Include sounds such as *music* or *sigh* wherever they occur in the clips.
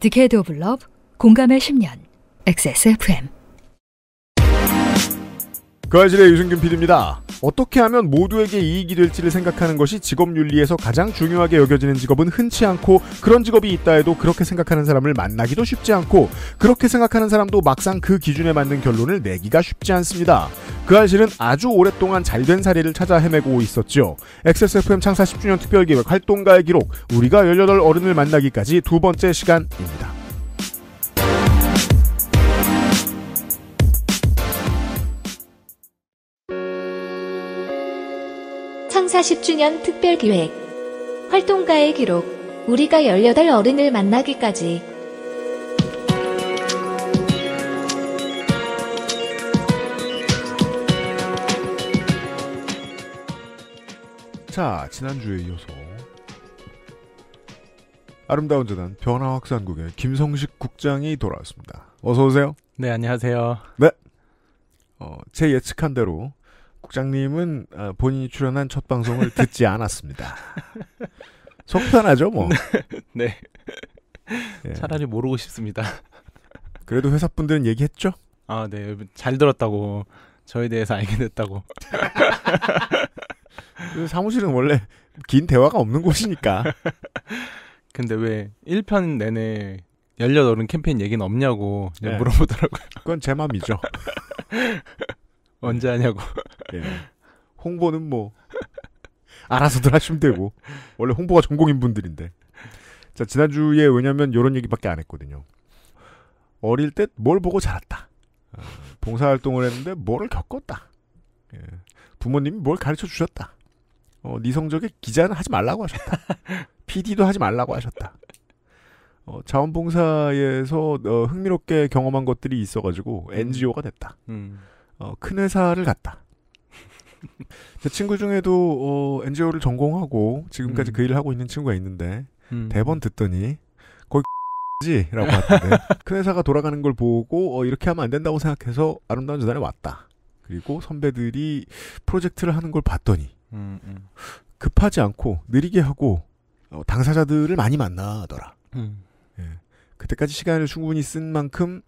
디케이드 오브 러브 공감의 10년 XSFM 거실의 그 유승균 PD입니다. 어떻게 하면 모두에게 이익이 될지를 생각하는 것이 직업 윤리에서 가장 중요하게 여겨지는 직업은 흔치 않고 그런 직업이 있다 해도 그렇게 생각하는 사람을 만나기도 쉽지 않고 그렇게 생각하는 사람도 막상 그 기준에 맞는 결론을 내기가 쉽지 않습니다. 그 사실은 아주 오랫동안 잘된 사례를 찾아 헤매고 있었죠. XSFM 창사 10주년 특별기획 활동가의 기록 우리가 18 어른을 만나기까지 두 번째 시간입니다. 40주년 특별기획 활동가의 기록 우리가 18 어른을 만나기까지 자 지난주에 이어서 아름다운 재단 변화확산국의 김성식 국장이 돌아왔습니다. 어서 오세요. 네 안녕하세요. 네. 어, 제 예측한 대로 국장님은 어, 본인이 출연한 첫 방송을 듣지 않았습니다. 속편하죠, 뭐. *laughs* 네. 네. 예. 차라리 모르고 싶습니다. 그래도 회사 분들은 얘기했죠? 아, 네. 잘 들었다고. 저에 대해서 알게 됐다고. *laughs* 그 사무실은 원래 긴 대화가 없는 곳이니까. 근데 왜 1편 내내 열려어는 캠페인 얘기는 없냐고 네. 물어보더라고요. 그건 제 맘이죠. *laughs* 네. 언제 하냐고. *laughs* 예. 홍보는 뭐 알아서들 하시면 되고 원래 홍보가 전공인 분들인데. 자 지난주에 왜냐면 이런 얘기밖에 안 했거든요. 어릴 때 뭘 보고 자랐다. 어, 봉사활동을 했는데 뭐를 겪었다. 예. 부모님이 뭘 가르쳐 주셨다. 어, 네 성적에 기자는 하지 말라고 하셨다. PD도 *laughs* 하지 말라고 하셨다. 어, 자원봉사에서 어, 흥미롭게 경험한 것들이 있어가지고 NGO가 음. 됐다. 음. 어, 큰 회사를 갔다. *laughs* 제 친구 중에도 어, NGO를 전공하고 지금까지 음. 그 일을 하고 있는 친구가 있는데 음. 대번 듣더니 거기 *laughs* 지라고 하던데 *laughs* 큰 회사가 돌아가는 걸 보고 어, 이렇게 하면 안 된다고 생각해서 아름다운 재단에 왔다. 그리고 선배들이 프로젝트를 하는 걸 봤더니 음, 음. 급하지 않고 느리게 하고 어, 당사자들을 많이 만나더라. 음. 예. 그때까지 시간을 충분히 쓴 만큼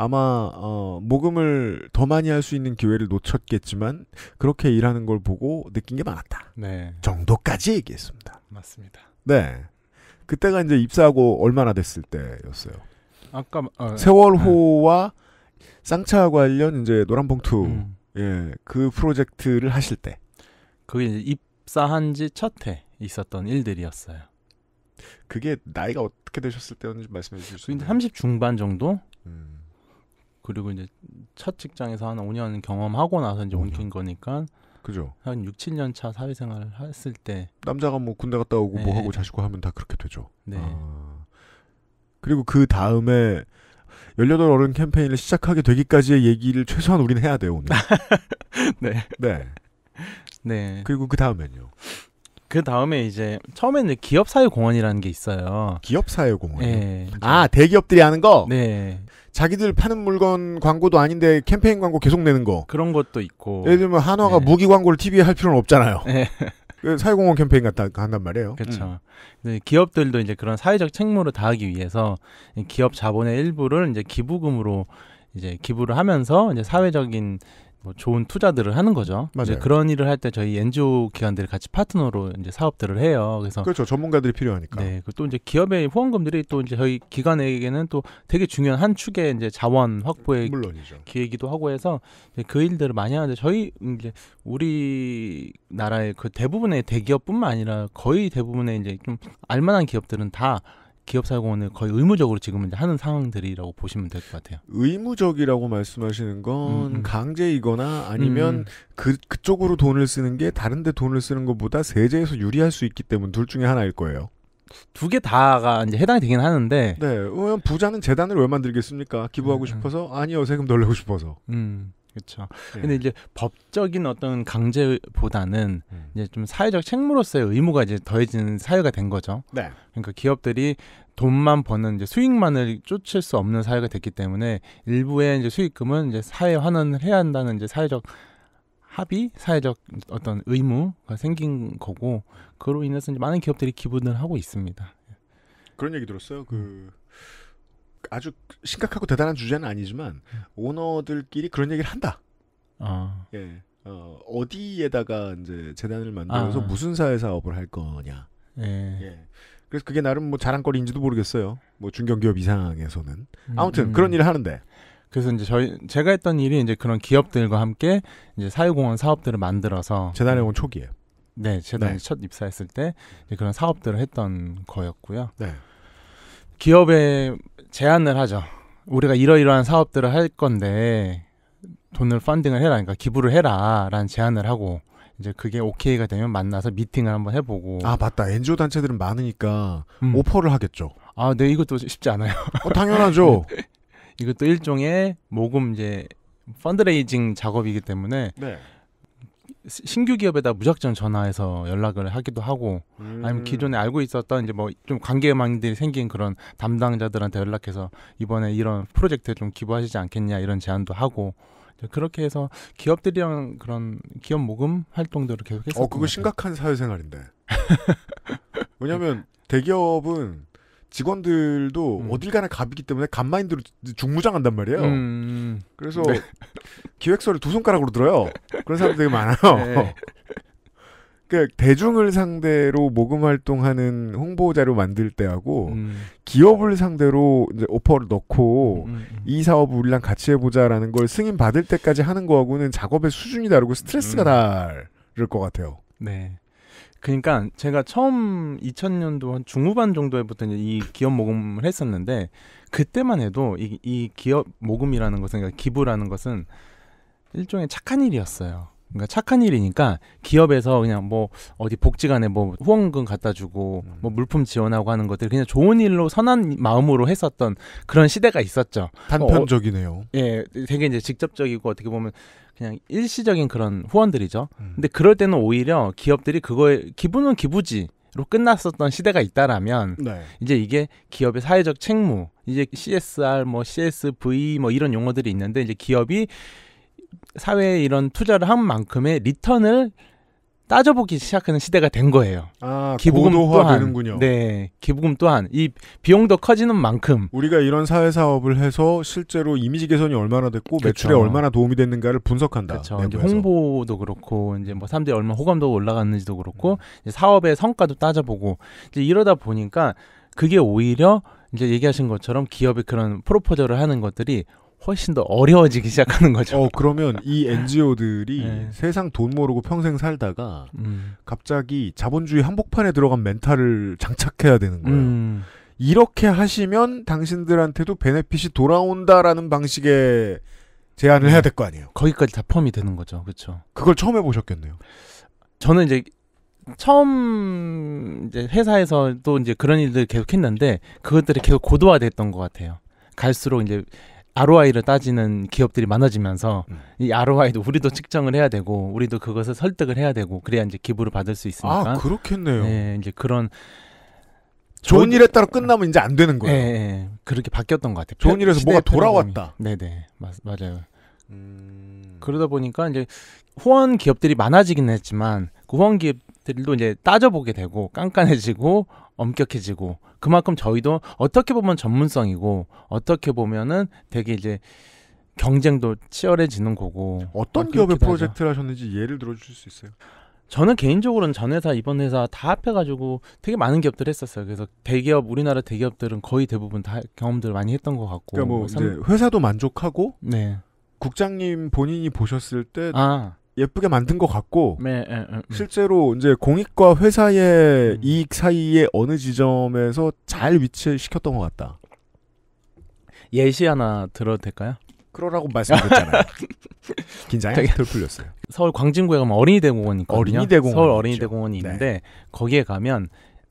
아마 어, 모금을 더 많이 할 수 있는 기회를 놓쳤겠지만 그렇게 일하는 걸 보고 느낀 게 많았다. 네. 정도까지 얘기했습니다. 맞습니다. 네. 그때가 이제 입사하고 얼마나 됐을 때였어요. 아까 어, 세월호와 네. 쌍차 관련 이제 노란봉투 음. 예그 프로젝트를 하실 때 그게 입사한 지첫해 있었던 일들이었어요. 그게 나이가 어떻게 되셨을 때였는지 말씀해 주실 수 있나요? 30 중반 정도? 음. 그리고 이제 첫 직장에서 한 5년 경험하고 나서 이제 5년. 옮긴 거니까 그죠. 한 6, 7년 차 사회생활을 했을 때 남자가 뭐 군대 갔다 오고 뭐 네. 뭐 하고 자식과 하면 다 그렇게 되죠. 네. 아. 그리고 그 다음에 18 어른 캠페인을 시작하게 되기까지의 얘기를 최소한 우리는 해야 돼요, 오늘. *laughs* 네. 네. 네. 그리고 그 다음엔요. 그 다음에 이제 처음에는 기업사회공헌이라는 게 있어요. 기업사회공헌. 네. 아 대기업들이 하는 거. 네. 자기들 파는 물건 광고도 아닌데 캠페인 광고 계속 내는 거 그런 것도 있고 예를 들면 한화가 네. 무기 광고를 TV에 할 필요는 없잖아요. 네. *laughs* 그 사회공헌 캠페인 같다 한단 말이에요. 그렇죠. 음. 기업들도 이제 그런 사회적 책무를 다하기 위해서 기업 자본의 일부를 이제 기부금으로 이제 기부를 하면서 이제 사회적인 뭐 좋은 투자들을 하는 거죠. 맞아요. 이제 그런 일을 할 때 저희 NGO 기관들이 같이 파트너로 이제 사업들을 해요. 그래서 그렇죠. 전문가들이 필요하니까. 네. 또 이제 기업의 후원금들이 또 이제 저희 기관에게는 또 되게 중요한 한 축의 이제 자원 확보의 물론이죠. 기회기도 하고 해서 이제 그 일들을 많이 하는데 저희 이제 우리 나라의 그 대부분의 대기업뿐만 아니라 거의 대부분의 이제 좀 알만한 기업들은 다 기업 사용을 거의 의무적으로 지금은 하는 상황들이라고 보시면 될 것 같아요. 의무적이라고 말씀하시는 건 음, 음. 강제이거나 아니면 음. 그 그쪽으로 돈을 쓰는 게 다른데 돈을 쓰는 것보다 세제에서 유리할 수 있기 때문 에둘 중에 하나일 거예요. 두 개 다가 이제 해당이 되긴 하는데. 네, 부자는 재단을 왜 만들겠습니까? 기부하고 음, 음. 싶어서 아니요 세금 덜 내고 싶어서. 음. 그렇죠. 예. 근데 이제 법적인 어떤 강제보다는 음. 이제 좀 사회적 책무로서의 의무가 이제 더해지는 사회가 된 거죠. 네. 그러니까 기업들이 돈만 버는 이제 수익만을 쫓을 수 없는 사회가 됐기 때문에 일부의 이제 수익금은 이제 사회 환원을 해야 한다는 이제 사회적 합의, 사회적 어떤 의무가 생긴 거고 그로 인해서 이제 많은 기업들이 기부를 하고 있습니다. 그런 얘기 들었어요. 그 음. 아주 심각하고 대단한 주제는 아니지만 오너들끼리 그런 얘기를 한다. 어. 예. 어, 어디에다가 이제 재단을 만들어서 아. 무슨 사회 사업을 할 거냐. 예. 예. 그래서 그게 나름 뭐 자랑거리인지도 모르겠어요. 뭐 중견기업 이상에서는 음, 아무튼 음. 그런 일을 하는데. 그래서 이제 저희 제가 했던 일이 이제 그런 기업들과 함께 이제 사회공헌 사업들을 만들어서 재단에 온 초기에. 네, 재단이 네. 첫 입사했을 때 이제 그런 사업들을 했던 거였고요. 네. 기업에 제안을 하죠. 우리가 이러이러한 사업들을 할 건데 돈을 펀딩을 해라, 그러니까 기부를 해라라는 제안을 하고 이제 그게 오케이가 되면 만나서 미팅을 한번 해보고. 아 맞다, NGO 단체들은 많으니까 음. 오퍼를 하겠죠. 아, 네 이것도 쉽지 않아요. 어, 당연하죠. *laughs* 이것도 일종의 모금 이제 펀드레이징 작업이기 때문에 네. 신규 기업에다 무작정 전화해서 연락을 하기도 하고 음. 아니면 기존에 알고 있었던 이제 뭐 좀 관계망들이 생긴 그런 담당자들한테 연락해서 이번에 이런 프로젝트에 좀 기부하시지 않겠냐 이런 제안도 하고 그렇게 해서 기업들이랑 그런 기업 모금 활동들을 계속 했어요. 어 그거 심각한 사회생활인데. *laughs* 왜냐하면 대기업은 직원들도 음. 어딜 가나 갑이기 때문에 갑마인드로 중무장한단 말이에요. 음. 그래서 네. *laughs* 기획서를 두 손가락으로 들어요. 그런 사람들 되게 많아요. 네. *laughs* 그러니까 대중을 상대로 모금 활동하는 홍보 자료 만들 때하고 음. 기업을 상대로 이제 오퍼를 넣고 음. 음, 음. 이 사업 을 우리랑 같이 해보자라는 걸 승인 받을 때까지 하는 거하고는 작업의 수준이 다르고 스트레스가 음. 다를 것 같아요. 네. 그러니까 제가 처음 2000년도 한 중후반 정도에부터 이제 이 기업 모금을 했었는데 그때만 해도 이, 이 기업 모금이라는 것은 그러니까 기부라는 것은 일종의 착한 일이었어요. 그러니까 착한 일이니까 기업에서 그냥 뭐 어디 복지관에 뭐 후원금 갖다 주고 음. 뭐 물품 지원하고 하는 것들 그냥 좋은 일로 선한 마음으로 했었던 그런 시대가 있었죠. 단편적이네요. 어, 예, 되게 이제 직접적이고 어떻게 보면 그냥 일시적인 그런 후원들이죠. 음. 근데 그럴 때는 오히려 기업들이 그거에 기부는 기부지 로 끝났었던 시대가 있다라면 네. 이제 이게 기업의 사회적 책무 이제 CSR 뭐 CSV 뭐 이런 용어들이 있는데 이제 기업이 사회에 이런 투자를 한 만큼의 리턴을 따져보기 시작하는 시대가 된 거예요. 아, 기부금 또한 군요 네, 기부금 또한 이 비용도 커지는 만큼 우리가 이런 사회 사업을 해서 실제로 이미지 개선이 얼마나 됐고 그렇 매출에 얼마나 도움이 됐는가를 분석한다. 그렇죠. 홍보도 그렇고 이제 뭐 사람들이 얼마나 호감도가 올라갔는지도 그렇고 음. 사업의 성과도 따져보고 이제 이러다 보니까 그게 오히려 이제 얘기하신 것처럼 기업의 그런 프로포저를 하는 것들이 훨씬 더 어려워지기 시작하는 거죠. 어, 그러면 이 NGO들이 *laughs* 네. 네. 세상 돈 모르고 평생 살다가 음. 갑자기 자본주의 한복판에 들어간 멘탈을 장착해야 되는 거예요. 음. 이렇게 하시면 당신들한테도 베네핏이 돌아온다라는 방식의 제안을 네. 해야 될 거 아니에요. 거기까지 다포이 되는 거죠. 그렇죠. 그걸 처음 해 보셨겠네요. 저는 이제 처음 이제 회사에서도 이제 그런 일들 계속 했는데 그것들이 계속 고도화됐던 것 같아요. 갈수록 이제 ROI를 따지는 기업들이 많아지면서 음. 이 ROI도 우리도 측정을 해야 되고 우리도 그것을 설득을 해야 되고 그래야 이제 기부를 받을 수 아, 있으니까. 아 그렇겠네요. 네, 이제 그런 좋은 일에 따라 끝나면 이제 안 되는 거예요. 네, 네, 그렇게 바뀌었던 것 같아요. 좋은 일에서 뭐가 돌아왔다. 네네 네. 맞, 맞아요. 음... 그러다 보니까 이제 후원 기업들이 많아지긴 했지만 그 후원 기업들도 이제 따져보게 되고 깐깐해지고 엄격해지고 그만큼 저희도 어떻게 보면 전문성이고 어떻게 보면은 되게 이제 경쟁도 치열해지는 거고 어떤 아, 기업의 프로젝트를 하셨는지 예를 들어주실 수 있어요? 저는 개인적으로는 전 회사 이번 회사 다 합해가지고 되게 많은 기업들 했었어요. 그래서 대기업 우리나라 대기업들은 거의 대부분 다 경험들 많이 했던 것 같고. 그러니까 뭐, 뭐 회사도 만족하고. 네. 국장님 본인이 보셨을 때 아. 예쁘게 만든 것 같고 네, 네, 네, 실제로 이제 공익과 회사의 음. 이익 사이에 어느 지점에서 잘 위치시켰던 것 같다. 예시 하나 들어도 될까요? 그러라고 말씀드렸잖아요. *laughs* 긴장이 덜 풀렸어요. 서울 광진구에 가면 어린이대공원이 거든요 어린이대공원 서울 어린이대공원이 네. 있는데 네. 거기에 가면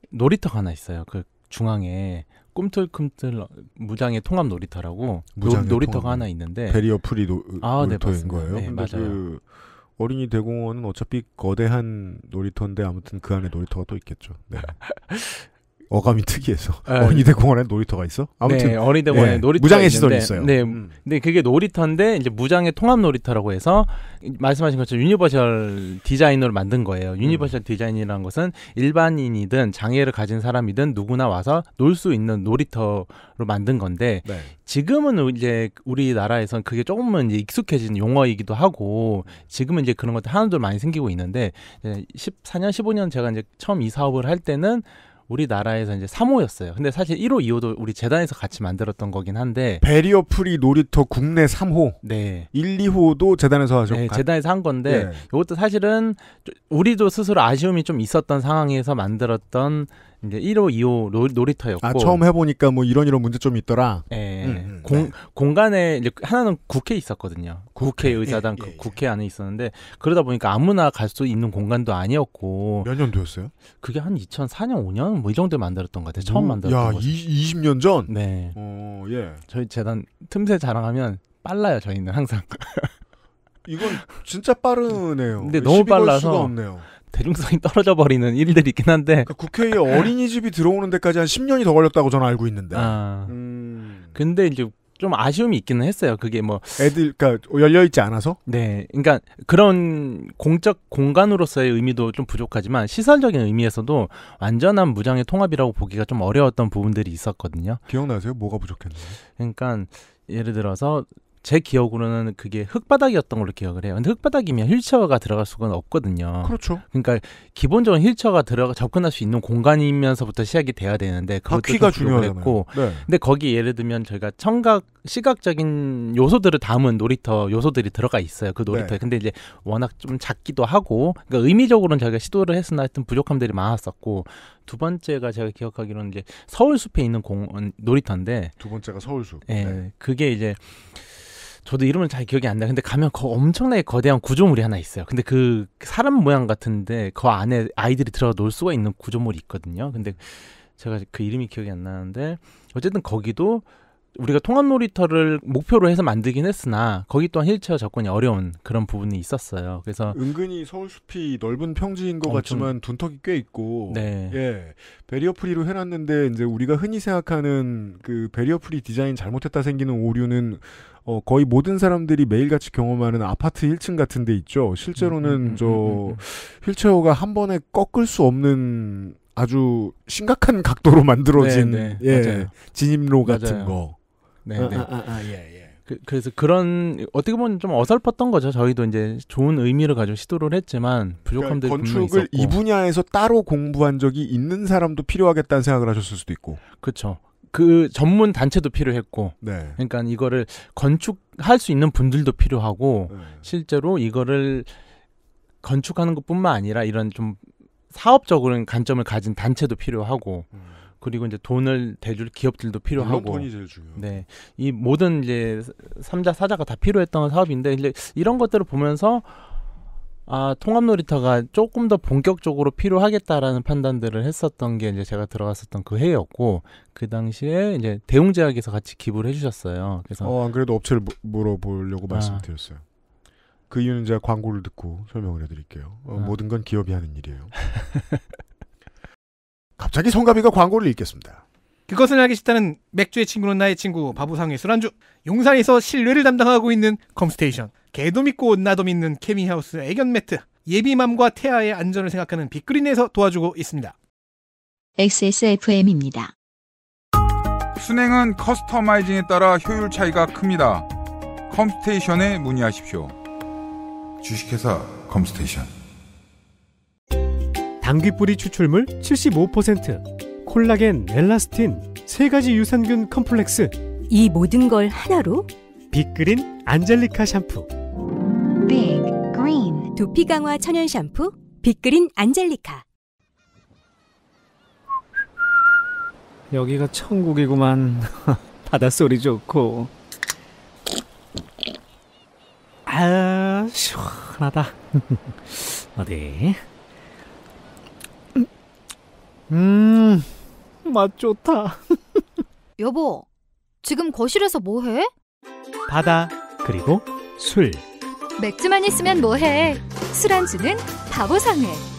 놀이터 하나 있어요. 그 중앙에 꿈틀꿈틀 무장의 통합 놀이터라고 무장의 노, 놀이터가 통합. 하나 있는데 베리어 프리 노, 아, 네, 놀이터인 네, 거예요. 네, 그 맞아요. 그 어린이 대공원은 어차피 거대한 놀이터인데 아무튼 그 안에 놀이터가 또 있겠죠. 네. *laughs* 어감이 특이해서 네. *laughs* 어린이대 공원에 놀이터가 있어? 아무튼 네, 어린이대 공원에 네, 놀이터 무장의 시설이 있어요. 네, 음. 근데 그게 놀이터인데 이제 무장의 통합 놀이터라고 해서 말씀하신 것처럼 유니버셜 디자인으로 만든 거예요. 음. 유니버셜 음. 디자인이라는 것은 일반인이든 장애를 가진 사람이든 누구나 와서 놀 수 있는 놀이터로 만든 건데 네. 지금은 이제 우리나라에선 그게 조금은 이제 익숙해진 용어이기도 하고 지금은 이제 그런 것들 하나둘 많이 생기고 있는데 14년 15년 제가 이제 처음 이 사업을 할 때는 우리나라에서 이제 3호였어요. 근데 사실 1호, 2호도 우리 재단에서 같이 만들었던 거긴 한데 베리어 프리 놀이터 국내 3호. 네. 1, 2호도 재단에서 하죠. 네, 재단에서 한 건데 네. 예. 이것도 사실은 우리도 스스로 아쉬움이 좀 있었던 상황에서 만들었던 이제 1호, 2호 놀, 놀이터였고. 아, 처음 해보니까 뭐 이런 이런 문제점이 있더라? 예. 음, 음. 네. 공, 네. 공간에, 이제 하나는 국회 있었거든요. 국회의사당 국 예, 예, 그 예. 국회 안에 있었는데, 그러다 보니까 아무나 갈 수 있는 공간도 아니었고. 몇 년도였어요? 그게 한 2004년, 5년? 뭐 이 정도에 만들었던 것 같아요. 처음 음, 만들었던 야, 거. 야, 20년 전? 네. 어, 예. 저희 재단 틈새 자랑하면 빨라요, 저희는 항상. *laughs* 이건 진짜 빠르네요. 근데 너무 빨라서. 수가 없네요. 대중성이 떨어져 버리는 일들이 있긴 한데 그 국회에 어린이집이 들어오는 데까지 한 10년이 더 걸렸다고 저는 알고 있는데. 아. 음. 근데 이제 좀 아쉬움이 있기는 했어요. 그게 뭐 애들 그니까 열려 있지 않아서? 네. 그니까 그런 공적 공간으로서의 의미도 좀 부족하지만 시설적인 의미에서도 완전한 무장의 통합이라고 보기가 좀 어려웠던 부분들이 있었거든요. 기억나세요? 뭐가 부족했나요? 그니까 예를 들어서 제 기억으로는 그게 흙바닥이었던 걸로 기억을 해요. 근데 흙바닥이면 휠체어가 들어갈 수가 없거든요. 그렇죠. 그러니까 기본적으로 휠체어가 들어가 접근할 수 있는 공간이면서부터 시작이 돼야 되는데 바퀴가 아, 중요했고, 네. 근데 거기 예를 들면 저희가 청각 시각적인 요소들을 담은 놀이터 요소들이 들어가 있어요. 그 놀이터에. 네. 근데 이제 워낙 좀 작기도 하고, 그러니까 의미적으로는 저희가 시도를 했으나 하여튼 부족함들이 많았었고, 두 번째가 제가 기억하기로는 이제 서울숲에 있는 공 놀이터인데 두 번째가 서울숲. 예. 네. 그게 이제 저도 이름은 잘 기억이 안 나. 요 근데 가면 거, 엄청나게 거대한 구조물이 하나 있어요. 근데 그 사람 모양 같은데 그 안에 아이들이 들어 놓을 수가 있는 구조물이 있거든요. 근데 제가 그 이름이 기억이 안 나는데 어쨌든 거기도 우리가 통합 놀이터를 목표로 해서 만들긴 했으나 거기 또한 휠체어 접근이 어려운 그런 부분이 있었어요. 그래서 은근히 서울숲이 넓은 평지인 것 같지만 둔턱이 꽤 있고 네. 예 베리어 프리로 해놨는데 이제 우리가 흔히 생각하는 그 베리어 프리 디자인 잘못했다 생기는 오류는 어, 거의 모든 사람들이 매일같이 경험하는 아파트 1층 같은 데 있죠. 실제로는 음, 음, 음, 저 휠체어가 한 번에 꺾을 수 없는 아주 심각한 각도로 만들어진 네, 네. 예, 진입로 같은 맞아요. 거. 네, 아, 네. 아, 아, 아, 예, 예. 그, 그래서 그런 어떻게 보면 좀 어설펐던 거죠. 저희도 이제 좋은 의미를 가지고 시도를 했지만 부족함들이 그러니까 건축을 이 분야에서 따로 공부한 적이 있는 사람도 필요하겠다는 생각을 하셨을 수도 있고. 그렇죠. 그 전문 단체도 필요했고 네. 그러니까 이거를 건축할 수 있는 분들도 필요하고 네. 실제로 이거를 건축하는 것뿐만 아니라 이런 좀 사업적인 으 관점을 가진 단체도 필요하고 음. 그리고 이제 돈을 대줄 기업들도 필요하고 돈이 제일 중요. 네. 이 모든 이제 삼자 사자가 다 필요했던 사업인데 이제 이런 것들을 보면서 아, 통합놀이터가 조금 더 본격적으로 필요하겠다라는 판단들을 했었던 게 이제 제가 들어갔었던 그 해였고 그 당시에 이제 대웅제약에서 같이 기부를 해주셨어요. 그래서 어, 안 그래도 업체를 무, 물어보려고 아. 말씀드렸어요. 그 이유는 제가 광고를 듣고 설명을 해드릴게요. 어, 아. 모든 건 기업이 하는 일이에요. *laughs* 갑자기 성가비가 광고를 읽겠습니다. 그것을 알기 싫다는 맥주의 친구는 나의 친구 바보상의 술안주 용산에서 실외를 담당하고 있는 컴스테이션 개도 믿고 나도 믿는 케미하우스 애견 매트 예비맘과 태아의 안전을 생각하는 빅그린에서 도와주고 있습니다. XSFM입니다. 순행은 커스터마이징에 따라 효율 차이가 큽니다. 컴스테이션에 문의하십시오. 주식회사 컴스테이션 당귀뿌리 추출물 75% 콜라겐, 엘라스틴, 세 가지 유산균 컴플렉스. 이 모든 걸 하나로? 빅그린 안젤리카 샴푸. 빅 그린. 두피 강화 천연 샴푸 빅그린 안젤리카. 여기가 천국이구만. *laughs* 바닷소리 좋고. 아, 시원하다. *laughs* 어디? 음. 맛 좋다. 여보, 지금 거실에서 뭐 해? 바다, 그리고 술. 맥주만 있으면 뭐 해? 술안주는 바보상회.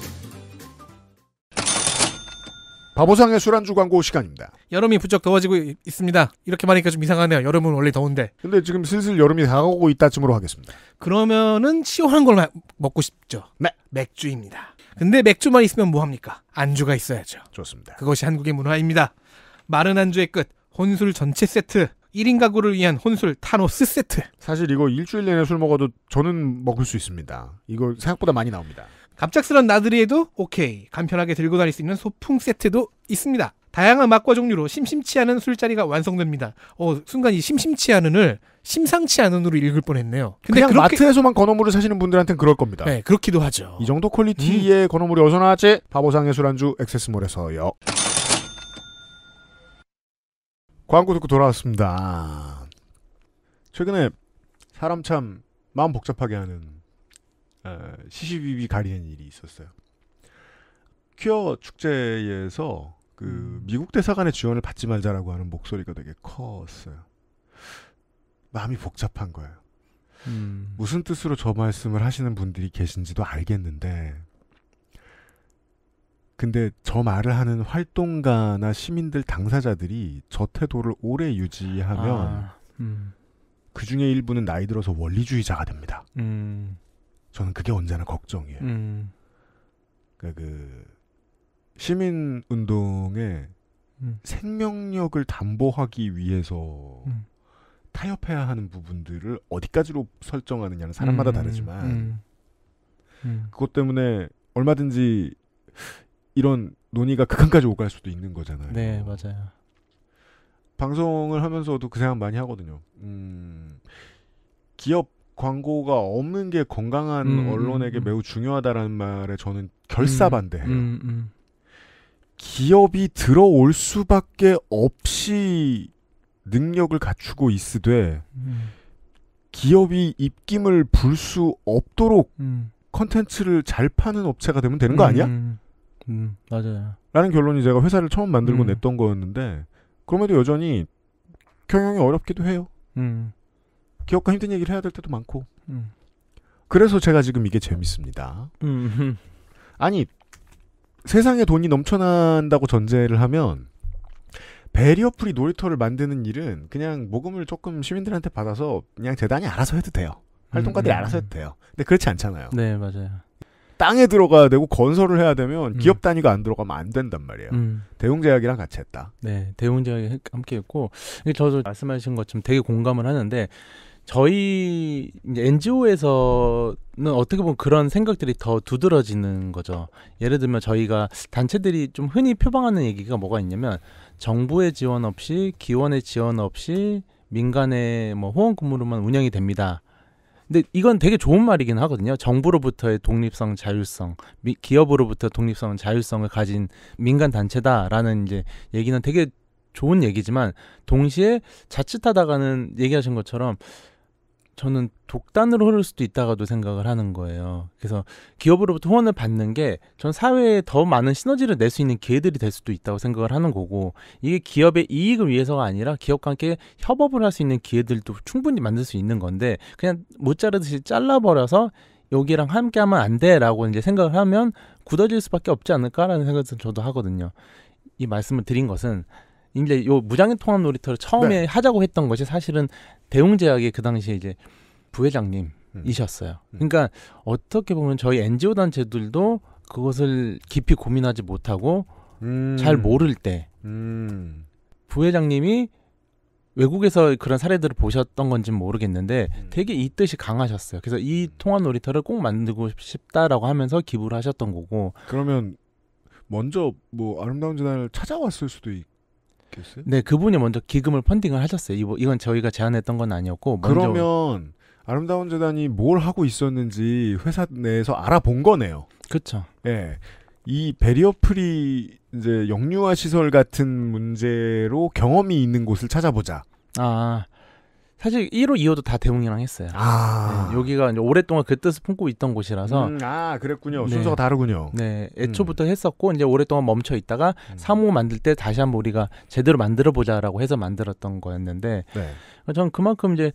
바보상의 술안주 광고 시간입니다. 여름이 부쩍 더워지고 있습니다. 이렇게 말하니까 좀 이상하네요. 여름은 원래 더운데. 근데 지금 슬슬 여름이 다가오고 있다쯤으로 하겠습니다. 그러면은 시원한 걸 먹고 싶죠. 네. 맥주입니다. 근데 맥주만 있으면 뭐합니까? 안주가 있어야죠. 좋습니다. 그것이 한국의 문화입니다. 마른 안주의 끝, 혼술 전체 세트. 1인 가구를 위한 혼술 타노스 세트. 사실 이거 일주일 내내 술 먹어도 저는 먹을 수 있습니다. 이거 생각보다 많이 나옵니다. 갑작스런 나들이에도 오케이. 간편하게 들고 다닐 수 있는 소풍 세트도 있습니다. 다양한 맛과 종류로 심심치 않은 술자리가 완성됩니다. 어, 순간 이 심심치 않은을 심상치 않은으로 읽을 뻔했네요. 근데 그냥 그렇게... 마트에서만 건어물을 사시는 분들한테는 그럴 겁니다. 네, 그렇기도 하죠. 이 정도 퀄리티의 음. 건어물이 어디서 나왔지? 바보상의 술안주 액세스몰에서요. 광고 듣고 돌아왔습니다. 최근에 사람 참 마음 복잡하게 하는 어, 시시비비 가리는 일이 있었어요. 퀴어 축제에서 그 음. 미국 대사관의 지원을 받지 말자라고 하는 목소리가 되게 컸어요. 마음이 복잡한 거예요. 음. 무슨 뜻으로 저 말씀을 하시는 분들이 계신지도 알겠는데, 근데 저 말을 하는 활동가나 시민들 당사자들이 저 태도를 오래 유지하면 아, 음. 그 중에 일부는 나이 들어서 원리주의자가 됩니다. 음. 저는 그게 언제나 걱정이에요. 음. 그러니까 그 시민 운동의 음. 생명력을 담보하기 위해서 음. 타협해야 하는 부분들을 어디까지로 설정하느냐는 사람마다 음. 다르지만 음. 음. 그것 때문에 얼마든지 이런 논의가 극한까지 오갈 수도 있는 거잖아요. 네, 맞아요. 방송을 하면서도 그 생각 많이 하거든요. 음, 기업 광고가 없는 게 건강한 음, 음, 언론에게 음, 매우 중요하다라는 말에 저는 결사반대해요. 음, 음, 음. 기업이 들어올 수밖에 없이 능력을 갖추고 있으되 기업이 입김을 불 수 없도록 컨텐츠를 잘 파는 업체가 되면 되는 거 아니야? 맞아요. 라는 결론이 제가 회사를 처음 만들고 냈던 거였는데 그럼에도 여전히 경영이 어렵기도 해요. 음. 기업과 힘든 얘기를 해야 될 때도 많고. 음. 그래서 제가 지금 이게 재밌습니다. 음. 아니 세상에 돈이 넘쳐난다고 전제를 하면 배리어프리 놀이터를 만드는 일은 그냥 모금을 조금 시민들한테 받아서 그냥 재단이 알아서 해도 돼요. 활동가들이 음, 음. 알아서 해도 음. 돼요. 근데 그렇지 않잖아요. 네, 맞아요. 땅에 들어가야 되고 건설을 해야 되면 음. 기업 단위가 안 들어가면 안 된단 말이에요. 대웅제약이랑 같이 했다. 네, 대웅제약 함께 했고 저도 말씀하신 것처럼 되게 공감을 하는데 저희 이제 NGO에서는 어떻게 보면 그런 생각들이 더 두드러지는 거죠. 예를 들면 저희가 단체들이 좀 흔히 표방하는 얘기가 뭐가 있냐면 정부의 지원 없이 기원의 지원 없이 민간의 뭐 후원 근무로만 운영이 됩니다. 근데 이건 되게 좋은 말이긴 하거든요. 정부로부터의 독립성, 자율성, 미, 기업으로부터 독립성, 자율성을 가진 민간 단체다라는 이제 얘기는 되게 좋은 얘기지만 동시에 자칫하다가는 얘기하신 것처럼 저는 독단으로 흐를 수도 있다가도 생각을 하는 거예요. 그래서 기업으로부터 후원을 받는 게 전 사회에 더 많은 시너지를 낼 수 있는 기회들이 될 수도 있다고 생각을 하는 거고 이게 기업의 이익을 위해서가 아니라 기업과 함께 협업을 할 수 있는 기회들도 충분히 만들 수 있는 건데 그냥 못 자르듯이 잘라버려서 여기랑 함께 하면 안 돼라고 이제 생각을 하면 굳어질 수밖에 없지 않을까라는 생각을 저도 하거든요. 이 말씀을 드린 것은 이제 요 무장인 통합 놀이터를 처음에 네. 하자고 했던 것이 사실은 대웅제약의 그 당시에 이제 부회장님이셨어요. 음. 음. 그러니까 어떻게 보면 저희 NGO 단체들도 그것을 깊이 고민하지 못하고 음. 잘 모를 때 음. 부회장님이 외국에서 그런 사례들을 보셨던 건지 는 모르겠는데 음. 되게 이 뜻이 강하셨어요. 그래서 이 음. 통합 놀이터를 꼭 만들고 싶다라고 하면서 기부를 하셨던 거고. 그러면 먼저 뭐 아름다운 재단을 찾아왔을 수도 있 교수? 네, 그분이 먼저 기금을 펀딩을 하셨어요. 이거, 이건 저희가 제안했던 건 아니었고 그러면 아름다운 재단이 뭘 하고 있었는지 회사 내에서 알아본 거네요. 그렇죠. 예. 이배리어 프리 이제 영유아 시설 같은 문제로 경험이 있는 곳을 찾아보자. 아, 사실 1호, 2호도 다 대웅이랑 했어요. 아. 네, 여기가 이제 오랫동안 그 뜻을 품고 있던 곳이라서. 음, 아, 그랬군요. 네. 순서가 다르군요. 네. 음. 애초부터 음. 했었고, 이제 오랫동안 멈춰 있다가 음. 3호 만들 때 다시 한번 우리가 제대로 만들어보자라고 해서 만들었던 거였는데. 네. 전 그만큼 이제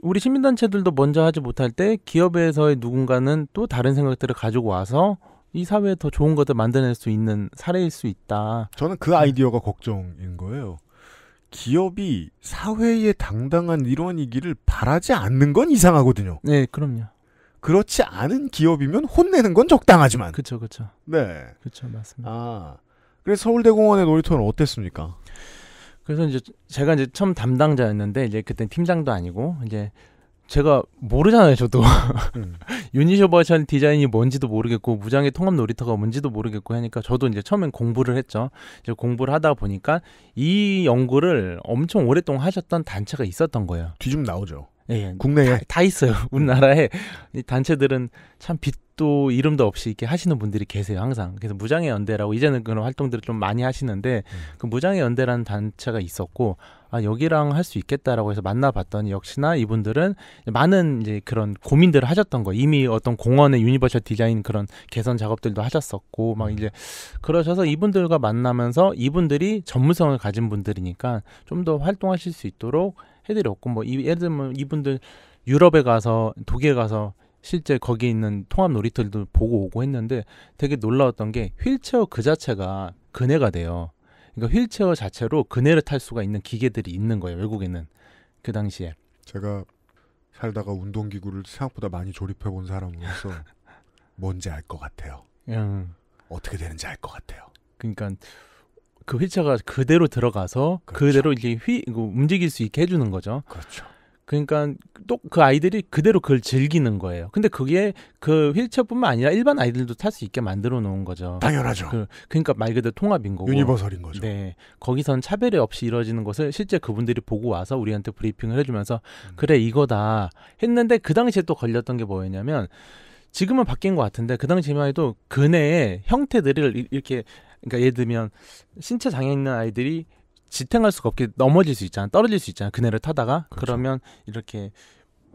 우리 시민단체들도 먼저 하지 못할 때 기업에서의 누군가는 또 다른 생각들을 가지고 와서 이 사회에 더 좋은 것을 만들어낼 수 있는 사례일 수 있다. 저는 그 아이디어가 걱정인 거예요. 기업이 사회의 당당한 일원이기를 바라지 않는 건 이상하거든요. 네, 그럼요. 그렇지 않은 기업이면 혼내는 건 적당하지만. 그렇죠, 그렇죠. 네, 그렇죠, 맞습니다. 아, 그래서 서울대공원의 놀이터는 어땠습니까? 그래서 이제 제가 이제 처음 담당자였는데 이제 그때 팀장도 아니고 이제 제가 모르잖아요, 저도. *laughs* 음. 유니셔버셜 디자인이 뭔지도 모르겠고 무장의 통합 놀이터가 뭔지도 모르겠고 하니까 저도 이제 처음엔 공부를 했죠. 이제 공부를 하다 보니까 이 연구를 엄청 오랫동안 하셨던 단체가 있었던 거예요. 뒤집 나오죠. 예, 예, 국내에 다, 다 있어요. *laughs* 우리나라에 이 단체들은 참 빛도 이름도 없이 이렇게 하시는 분들이 계세요. 항상 그래서 무장의 연대라고 이제는 그런 활동들을 좀 많이 하시는데 음. 그 무장의 연대라는 단체가 있었고 아 여기랑 할 수 있겠다라고 해서 만나봤더니 역시나 이분들은 많은 이제 그런 고민들을 하셨던 거 이미 어떤 공원의 유니버셜 디자인 그런 개선 작업들도 하셨었고 막 음. 이제 그러셔서 이분들과 만나면서 이분들이 전문성을 가진 분들이니까 좀 더 활동하실 수 있도록 해드렸고 뭐 이, 예를 들면 이분들 유럽에 가서 독일 에 가서 실제 거기 있는 통합 놀이터들도 보고 오고 했는데 되게 놀라웠던 게 휠체어 그 자체가 근해가 돼요. 그러니까 휠체어 자체로 그네를 탈 수가 있는 기계들이 있는 거예요. 외국에는 그 당시에. 제가 살다가 운동기구를 생각보다 많이 조립해 본 사람으로서 *laughs* 뭔지 알 것 같아요. 음. 어떻게 되는지 알 것 같아요. 그러니까 그 휠체어가 그대로 들어가서 그렇죠. 그대로 이제게휘 그 움직일 수 있게 해주는 거죠. 그렇죠. 그러니까 또 그 아이들이 그대로 그걸 즐기는 거예요. 근데 그게 그 휠체어뿐만 아니라 일반 아이들도 탈 수 있게 만들어 놓은 거죠. 당연하죠. 그, 그러니까 말 그대로 통합인 거고. 유니버설인 거죠. 네. 거기선 차별이 없이 이루어지는 것을 실제 그분들이 보고 와서 우리한테 브리핑을 해주면서 음. 그래 이거다 했는데 그 당시에 또 걸렸던 게 뭐였냐면 지금은 바뀐 것 같은데 그 당시만 해도 그네의 형태들을 이렇게 그러니까 예를 들면 신체 장애 있는 아이들이 지탱할 수가 없게 넘어질 수 있잖아 떨어질 수 있잖아 그네를 타다가 그렇죠. 그러면 이렇게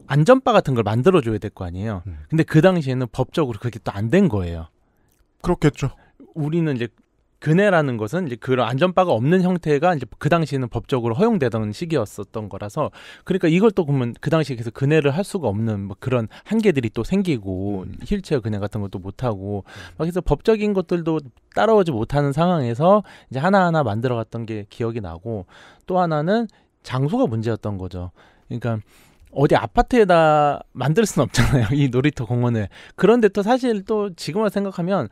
안전바 같은 걸 만들어 줘야 될 거 아니에요 음. 근데 그 당시에는 법적으로 그게 렇또안 된 거예요 그렇겠죠 우리는 이제 그네라는 것은 이제 그런 안전바가 없는 형태가 이제 그 당시에는 법적으로 허용되던 시기였었던 거라서 그러니까 이걸 또 보면 그 당시에 계속 그네를할 수가 없는 뭐 그런 한계들이 또 생기고 음. 휠체어 그네 같은 것도 못 하고 막해서 법적인 것들도 따라오지 못하는 상황에서 이제 하나하나 만들어갔던 게 기억이 나고 또 하나는 장소가 문제였던 거죠. 그러니까 어디 아파트에다 만들 수는 없잖아요. *laughs* 이 놀이터 공원을. 그런데 또 사실 또 지금만 생각하면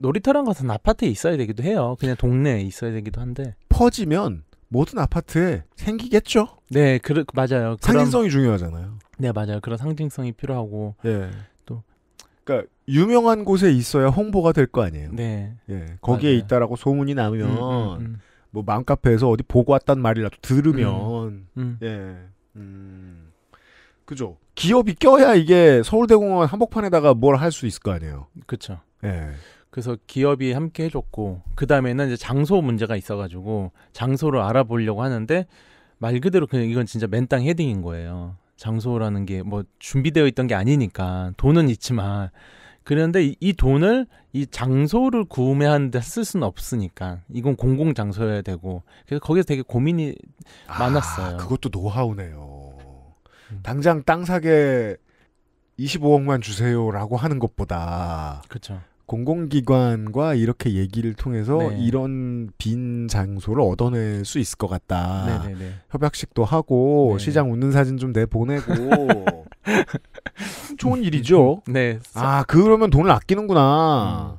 놀이터랑 같은 아파트에 있어야 되기도 해요. 그냥 동네에 있어야 되기도 한데. 퍼지면 모든 아파트에 생기겠죠. 네, 그 맞아요. 상징성이 그런, 중요하잖아요. 네, 맞아요. 그런 상징성이 필요하고. 예. 또 그러니까 유명한 곳에 있어야 홍보가 될 거 아니에요. 네. 예. 거기에 맞아요. 있다라고 소문이 나면 음, 음, 음. 뭐 맘카페에서 어디 보고 왔단 말이라도 들으면 음, 음. 예. 음. 그죠. 기업이 껴야 이게 서울대공원 한복판에다가 뭘 할 수 있을 거 아니에요. 그렇죠. 예. 그래서 기업이 함께 해줬고 그 다음에는 이제 장소 문제가 있어가지고 장소를 알아보려고 하는데 말 그대로 그냥 이건 진짜 맨땅 헤딩인 거예요. 장소라는 게 뭐 준비되어 있던 게 아니니까 돈은 있지만 그런데 이, 돈을 이 장소를 구매하는데 쓸 수는 없으니까 이건 공공 장소여야 되고 그래서 거기서 되게 고민이 아, 많았어요. 그것도 노하우네요. 음. 당장 땅 사게 25억만 주세요라고 하는 것보다 그렇죠. 공공기관과 이렇게 얘기를 통해서 네. 이런 빈 장소를 얻어낼 수 있을 것 같다. 네네네. 협약식도 하고 네. 시장 웃는 사진 좀 내보내고 *laughs* 좋은 일이죠. 네. 아 그러면 돈을 아끼는구나. 음.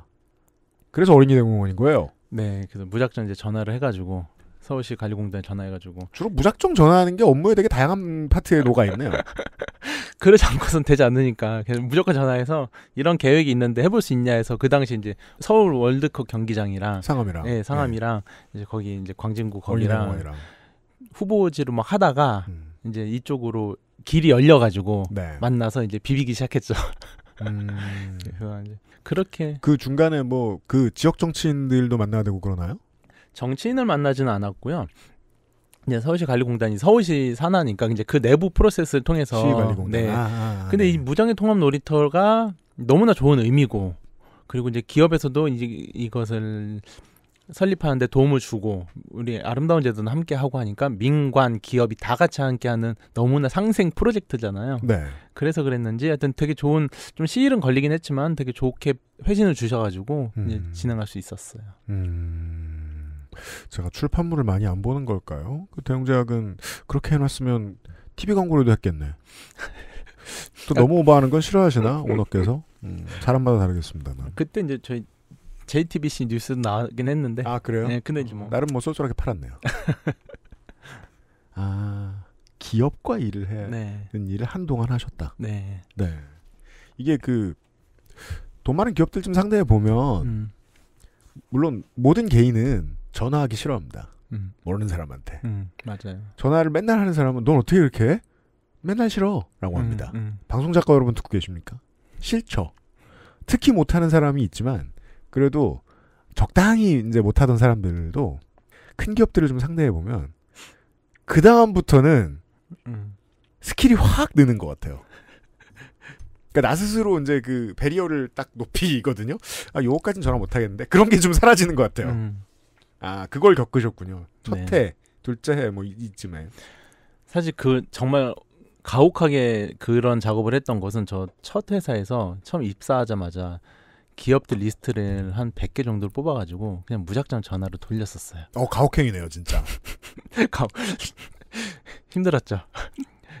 그래서 어린이 대공원인 거예요. 네, 그래서 무작정 이제 전화를 해가지고 서울시 관리공단에 전화해가지고 주로 무작정 전화하는 게 업무에 되게 다양한 파트에 녹아 있네요. *laughs* 그러지 않고선 되지 않으니까 그냥 무조건 전화해서 이런 계획이 있는데 해볼 수 있냐 해서 그 당시 이제 서울 월드컵 경기장이랑 상암이랑 예 상암이랑 네. 이제 거기 이제 광진구 거기랑 후보지로 막 하다가 음. 이제 이쪽으로 길이 열려가지고 네. 만나서 이제 비비기 시작했죠. 음... *laughs* 그렇게 그 중간에 뭐 그 지역 정치인들도 만나야 되고 그러나요? 정치인을 만나지는 않았고요. 이제 서울시 관리공단이 서울시 산하니까 이제 그 내부 프로세스를 통해서 시관리공단. 네. 아, 아, 아, 근데 이 네. 무장애 통합 놀이터가 너무나 좋은 의미고 그리고 이제 기업에서도 이제 이것을 설립하는데 도움을 주고 우리 아름다운 제도는 함께 하고 하니까 민관 기업이 다 같이 함께 하는 너무나 상생 프로젝트잖아요. 네. 그래서 그랬는지 하여튼 되게 좋은 좀 시일은 걸리긴 했지만 되게 좋게 회신을 주셔가지고 음. 진행할 수 있었어요. 음. 제가 출판물을 많이 안 보는 걸까요? 그 대형제약은 그렇게 해놨으면 TV 광고로도 했겠네. *laughs* 또 너무 오버하는 건 싫어하시나 오너께서 *laughs* 음, 사람마다 다르겠습니다만. 그때 이제 저희 JTBC 뉴스 나긴 했는데. 아 그래요? 네, 근데 이제 뭐 나름 뭐 쏠쏠하게 팔았네요. *laughs* 아 기업과 일을 해는 네. 일을 한동안 하셨다. 네. 네. 이게 그돈 많은 기업들 좀 상대해 보면 음. 물론 모든 개인은 전화하기 싫어합니다. 음. 모르는 사람한테. 음, 맞아요. 전화를 맨날 하는 사람은 넌 어떻게 이렇게 해? 맨날 싫어. 라고 음, 합니다. 음, 방송 작가 여러분 듣고 계십니까? 싫죠. 특히 못하는 사람이 있지만, 그래도 적당히 이제 못하던 사람들도 큰 기업들을 좀 상대해보면, 그다음부터는 음. 스킬이 확 느는 것 같아요. 그러니까 나 스스로 이제 그 배리어를 딱 높이거든요. 아, 요거까진 전화 못하겠는데. 그런 게 좀 사라지는 것 같아요. 음. 아 그걸 겪으셨군요. 첫해, 네. 둘째 해뭐 이쯤에. 사실 그 정말 가혹하게 그런 작업을 했던 것은 저 첫 회사에서 처음 입사하자마자 기업들 리스트를 음. 한 100개 정도를 뽑아가지고 그냥 무작정 전화로 돌렸었어요. 어 가혹행위네요 진짜. *laughs* 가 힘들었죠.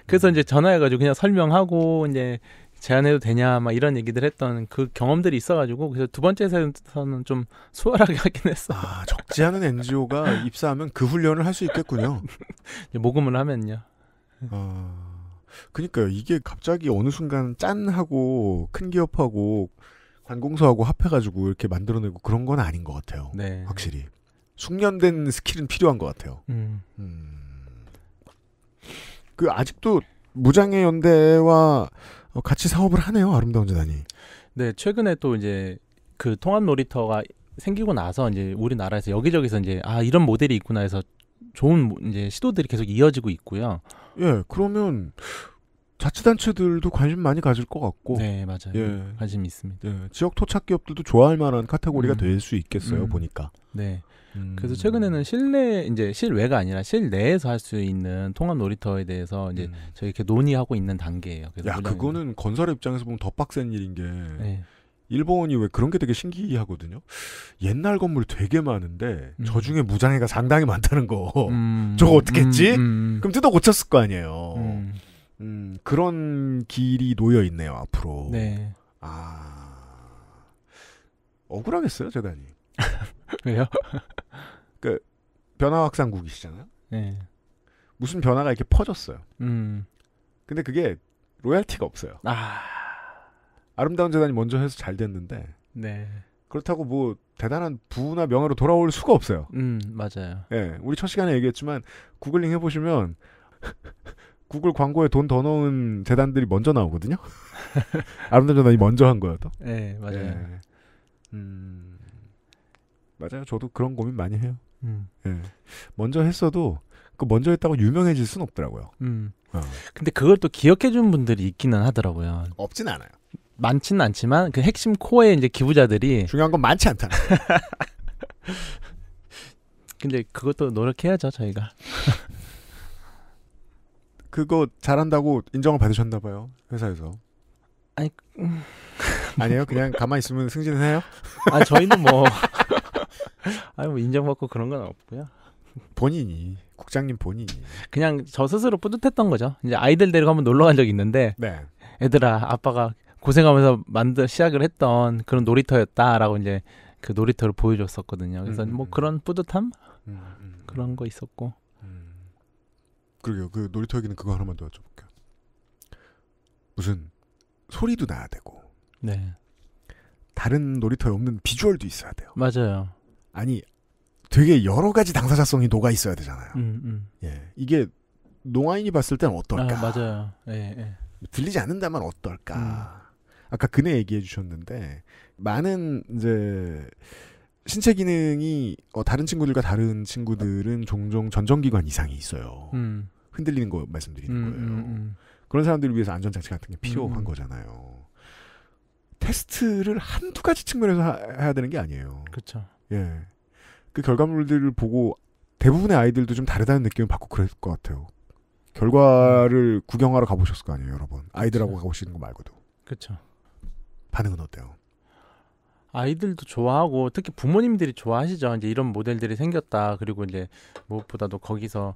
그래서 음. 이제 전화해가지고 그냥 설명하고 이제 제안해도 되냐 막 이런 얘기들 했던 그 경험들이 있어가지고 그래서 두 번째 사 세서는 좀 수월하게 *laughs* 하긴 했어. 아 적지 않은 NGO가 *laughs* 입사하면 그 훈련을 할 수 있겠군요. 모금을 하면요. 아 그니까요 이게 갑자기 어느 순간 짠하고 큰 기업하고 관공서하고 합해가지고 이렇게 만들어내고 그런 건 아닌 것 같아요. 네. 확실히 숙련된 스킬은 필요한 것 같아요. 음. 음. 그 아직도 무장의 연대와 어, 같이 사업을 하네요. 아름다운 재단이. 네, 최근에 또 이제 그 통합 놀이터가 생기고 나서 이제 우리나라에서 여기저기서 이제 아 이런 모델이 있구나 해서 좋은 이제 시도들이 계속 이어지고 있고요. 예, 그러면 자치단체들도 관심 많이 가질 것 같고. 네, 맞아요. 예. 관심이 있습니다. 예, 지역 토착 기업들도 좋아할 만한 카테고리가 음. 될수 있겠어요, 음. 보니까. 네. 그래서 음. 최근에는 실내 이제 실외가 아니라 실내에서 할 수 있는 통합 놀이터에 대해서 이제 음. 저희 이렇게 논의하고 있는 단계예요. 야 그거는 건설의 입장에서 보면 더 빡센 일인 게 네. 일본이 왜 그런 게 되게 신기하거든요. 옛날 건물 되게 많은데 음. 저 중에 무장애가 상당히 많다는 거. 음. *laughs* 저거 어떻게 했지? 음, 그럼 뜯어 고쳤을 거 아니에요. 음, 그런 길이 놓여 있네요 앞으로. 네. 아 억울하겠어요 재단이. *laughs* *laughs* 왜요? 그 변화 확산국이시잖아요. 네. 무슨 변화가 이렇게 퍼졌어요. 음. 근데 그게 로얄티가 없어요. 아. 아름다운 재단이 먼저 해서 잘 됐는데. 네. 그렇다고 뭐 대단한 부나 명예로 돌아올 수가 없어요. 음, 맞아요. 예. 우리 첫 시간에 얘기했지만 구글링 해 보시면 *laughs* 구글 광고에 돈 더 넣은 재단들이 먼저 나오거든요. *laughs* 아름다운 재단이 먼저 한 거여도. 네, 예, 맞아요. 예. 음. 맞아요. 저도 그런 고민 많이 해요. 음. 예. 먼저 했어도 그 먼저 했다고 유명해질 순 없더라고요. 음. 어. 근데 그걸 또 기억해 준 분들이 있기는 하더라고요. 없진 않아요. 많지는 않지만 그 핵심 코어에 이제 기부자들이 중요한 건 많지 않다. *laughs* 근데 그것도 노력해야죠 저희가. *laughs* 그거 잘한다고 인정을 받으셨나 봐요 회사에서. 아니 음... 아니에요 *laughs* 그냥 가만히 있으면 승진해요? 아 저희는 뭐 *laughs* 아니 뭐 인정받고 그런 건 없고요. 본인이 국장님 본인이 그냥 저 스스로 뿌듯했던 거죠. 이제 아이들 데리고 한번 놀러 간 적이 있는데 네. 애들아 아빠가 고생하면서 만들 시작을 했던 그런 놀이터였다라고 이제 그 놀이터를 보여줬었거든요. 그래서 뭐 음, 뭐 그런 뿌듯함 음, 음, 음, 그런 거 있었고. 음. 그러게요. 그 놀이터 얘기는 그거 하나만 더 여쭤볼게요. 무슨 소리도 나야 되고. 네. 다른 놀이터에 없는 비주얼도 있어야 돼요. 맞아요. 아니 되게 여러 가지 당사자성이 녹아 있어야 되잖아요. 음, 음. 예, 이게 농아인이 봤을 땐 어떨까? 아, 맞아요. 예, 예. 들리지 않는다면 어떨까? 음. 아까 그네 얘기해 주셨는데 많은 이제 신체 기능이 어, 다른 친구들과 다른 친구들은 종종 전정기관 이상이 있어요. 음. 흔들리는 거 말씀드리는 음, 거예요. 음, 그런 사람들을 위해서 안전장치 같은 게 필요한 거잖아요. 테스트를 한두 가지 측면에서 하, 해야 되는 게 아니에요. 그렇죠. 예. 그 결과물들을 보고 대부분의 아이들도 좀 다르다는 느낌을 받고 그랬을 것 같아요. 결과를 음. 구경하러 가보셨을 거 아니에요, 여러분. 아이들하고 그쵸. 가보시는 거 말고도. 그렇죠. 반응은 어때요? 아이들도 좋아하고 특히 부모님들이 좋아하시죠. 이제 이런 모델들이 생겼다. 그리고 이제 무엇보다도 거기서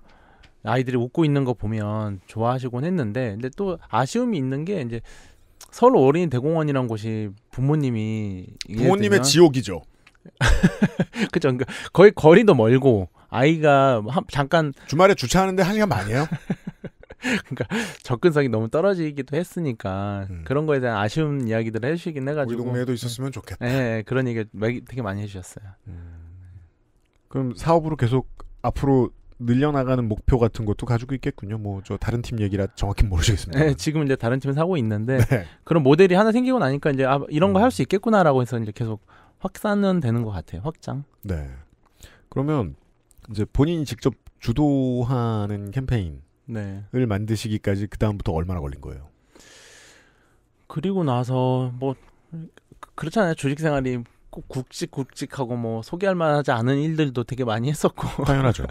아이들이 웃고 있는 거 보면 좋아하시곤 했는데 근데 또 아쉬움이 있는 게 이제 서울 어린이 대공원이란 곳이 부모님이 부모님의 지옥이죠. *laughs* 그죠. 그러니까 거의 거리도 멀고 아이가 한, 잠깐 주말에 주차하는데 한 시간 많이에요 *laughs* 그러니까 접근성이 너무 떨어지기도 했으니까 음. 그런 거에 대한 아쉬운 이야기들을 해주시긴 해가지고 우리 동네에도 있었으면 좋겠다. 네, 그런 얘기 되게 많이 해주셨어요. 음. 그럼 사업으로 계속 앞으로 늘려나가는 목표 같은 것도 가지고 있겠군요. 뭐 저 다른 팀 얘기라 정확히 모르시겠습니다. 네, 예, 지금 이제 다른 팀에사고 있는데 *laughs* 네. 그런 모델이 하나 생기고 나니까 이제 아, 이런 거 할수 음. 있겠구나라고 해서 이제 계속 확산은 되는 것 같아요. 확장. 네. 그러면 이제 본인이 직접 주도하는 캠페인을 네. 만드시기까지 그 다음부터 얼마나 걸린 거예요? 그리고 나서 뭐 그, 그렇잖아요. 조직 생활이 꼭 굵직굵직하고 뭐 소개할 만하지 않은 일들도 되게 많이 했었고 *laughs* 당연하죠.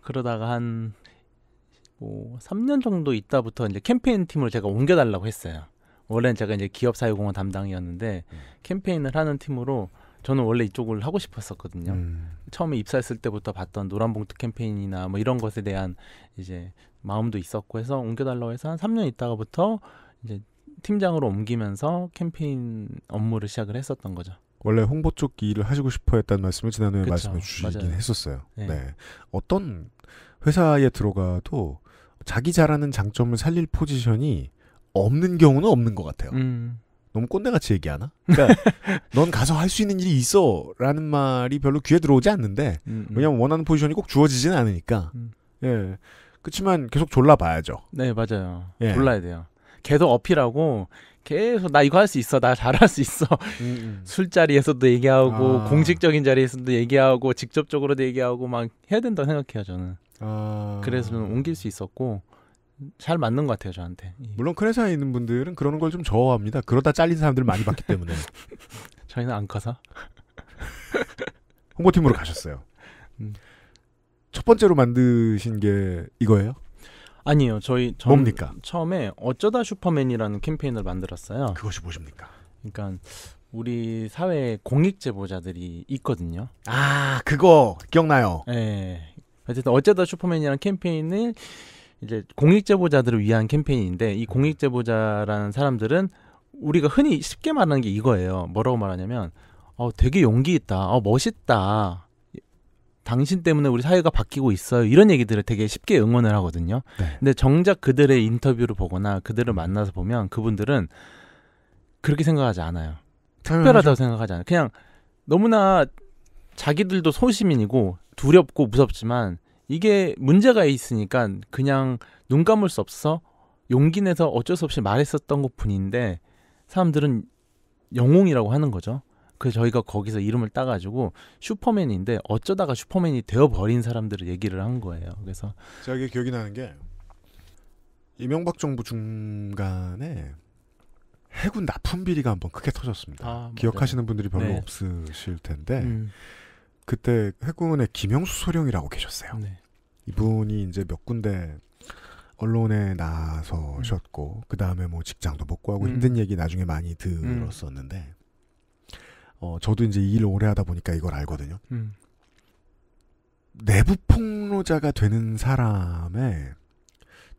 그러다가 한뭐 3년 정도 있다부터 이제 캠페인 팀을 제가 옮겨달라고 했어요. 원래는 제가 이제 기업 사회공헌 담당이었는데 음. 캠페인을 하는 팀으로 저는 원래 이쪽을 하고 싶었었거든요. 음. 처음에 입사했을 때부터 봤던 노란봉투 캠페인이나 뭐 이런 것에 대한 이제 마음도 있었고 해서 옮겨달라고 해서 한 3년 있다가부터 이제 팀장으로 옮기면서 캠페인 업무를 시작을 했었던 거죠. 원래 홍보 쪽 일을 하시고 싶어 했다는 말씀을 지난번에 말씀해 주시긴 맞아요. 했었어요. 네. 네. 어떤 회사에 들어가도 자기 잘하는 장점을 살릴 포지션이 없는 경우는 없는 것 같아요. 음. 너무 꼰대같이 얘기하나? 네. 그러니까 넌 가서 할 수 있는 일이 있어라는 말이 별로 귀에 들어오지 않는데 음, 음. 왜냐면 원하는 포지션이 꼭 주어지지는 않으니까. 음. 예. 그렇지만 계속 졸라 봐야죠. 네, 맞아요. 예. 졸라야 돼요. 계속 어필하고 계속 나 이거 할 수 있어 나 잘할 수 있어 음, 음. 술자리에서도 얘기하고 아. 공식적인 자리에서도 얘기하고 직접적으로도 얘기하고 막 해야 된다고 생각해요 저는 아. 그래서 저는 옮길 수 있었고 잘 맞는 것 같아요 저한테. 예. 물론 큰 회사에 있는 분들은 그러는 걸 좀 저어합니다. 그러다 잘린 사람들 많이 봤기 때문에. *laughs* 저희는 안 커서. 홍보팀으로 가셨어요. 음. 첫 번째로 만드신 게 이거예요? 아니요, 저희 뭡니까? 처음에 어쩌다 슈퍼맨이라는 캠페인을 만들었어요. 그것이 무엇입니까? 그러니까 우리 사회 공익 제보자들이 있거든요. 아, 그거 기억나요? 네. 어쨌든 어쩌다 슈퍼맨이라는 캠페인을 이제 공익 제보자들을 위한 캠페인인데 이 공익 제보자라는 사람들은 우리가 흔히 쉽게 말하는 게 이거예요. 뭐라고 말하냐면 어 되게 용기 있다. 어 멋있다. 당신 때문에 우리 사회가 바뀌고 있어요. 이런 얘기들을 되게 쉽게 응원을 하거든요. 네. 근데 정작 그들의 인터뷰를 보거나 그들을 만나서 보면 그분들은 그렇게 생각하지 않아요. 특별하다고 생각하지 않아요. 그냥 너무나 자기들도 소시민이고 두렵고 무섭지만 이게 문제가 있으니까 그냥 눈 감을 수 없어 용기 내서 어쩔 수 없이 말했었던 것 뿐인데 사람들은 영웅이라고 하는 거죠. 그래서 저희가 거기서 이름을 따가지고 슈퍼맨인데 어쩌다가 슈퍼맨이 되어버린 사람들을 얘기를 한 거예요. 그래서 제가 기억이 나는 게 이명박 정부 중간에 해군 납품 비리가 한번 크게 터졌습니다. 아, 기억하시는 분들이 별로 네. 없으실 텐데 음. 그때 해군의 김영수 소령이라고 계셨어요. 네. 이분이 이제 몇 군데 언론에 나서셨고 음. 그 다음에 뭐 직장도 못 구하고 음. 힘든 얘기 나중에 많이 들었었는데 음. 어 저도 이제 일을 오래 하다 보니까 이걸 알거든요. 음. 내부 폭로자가 되는 사람의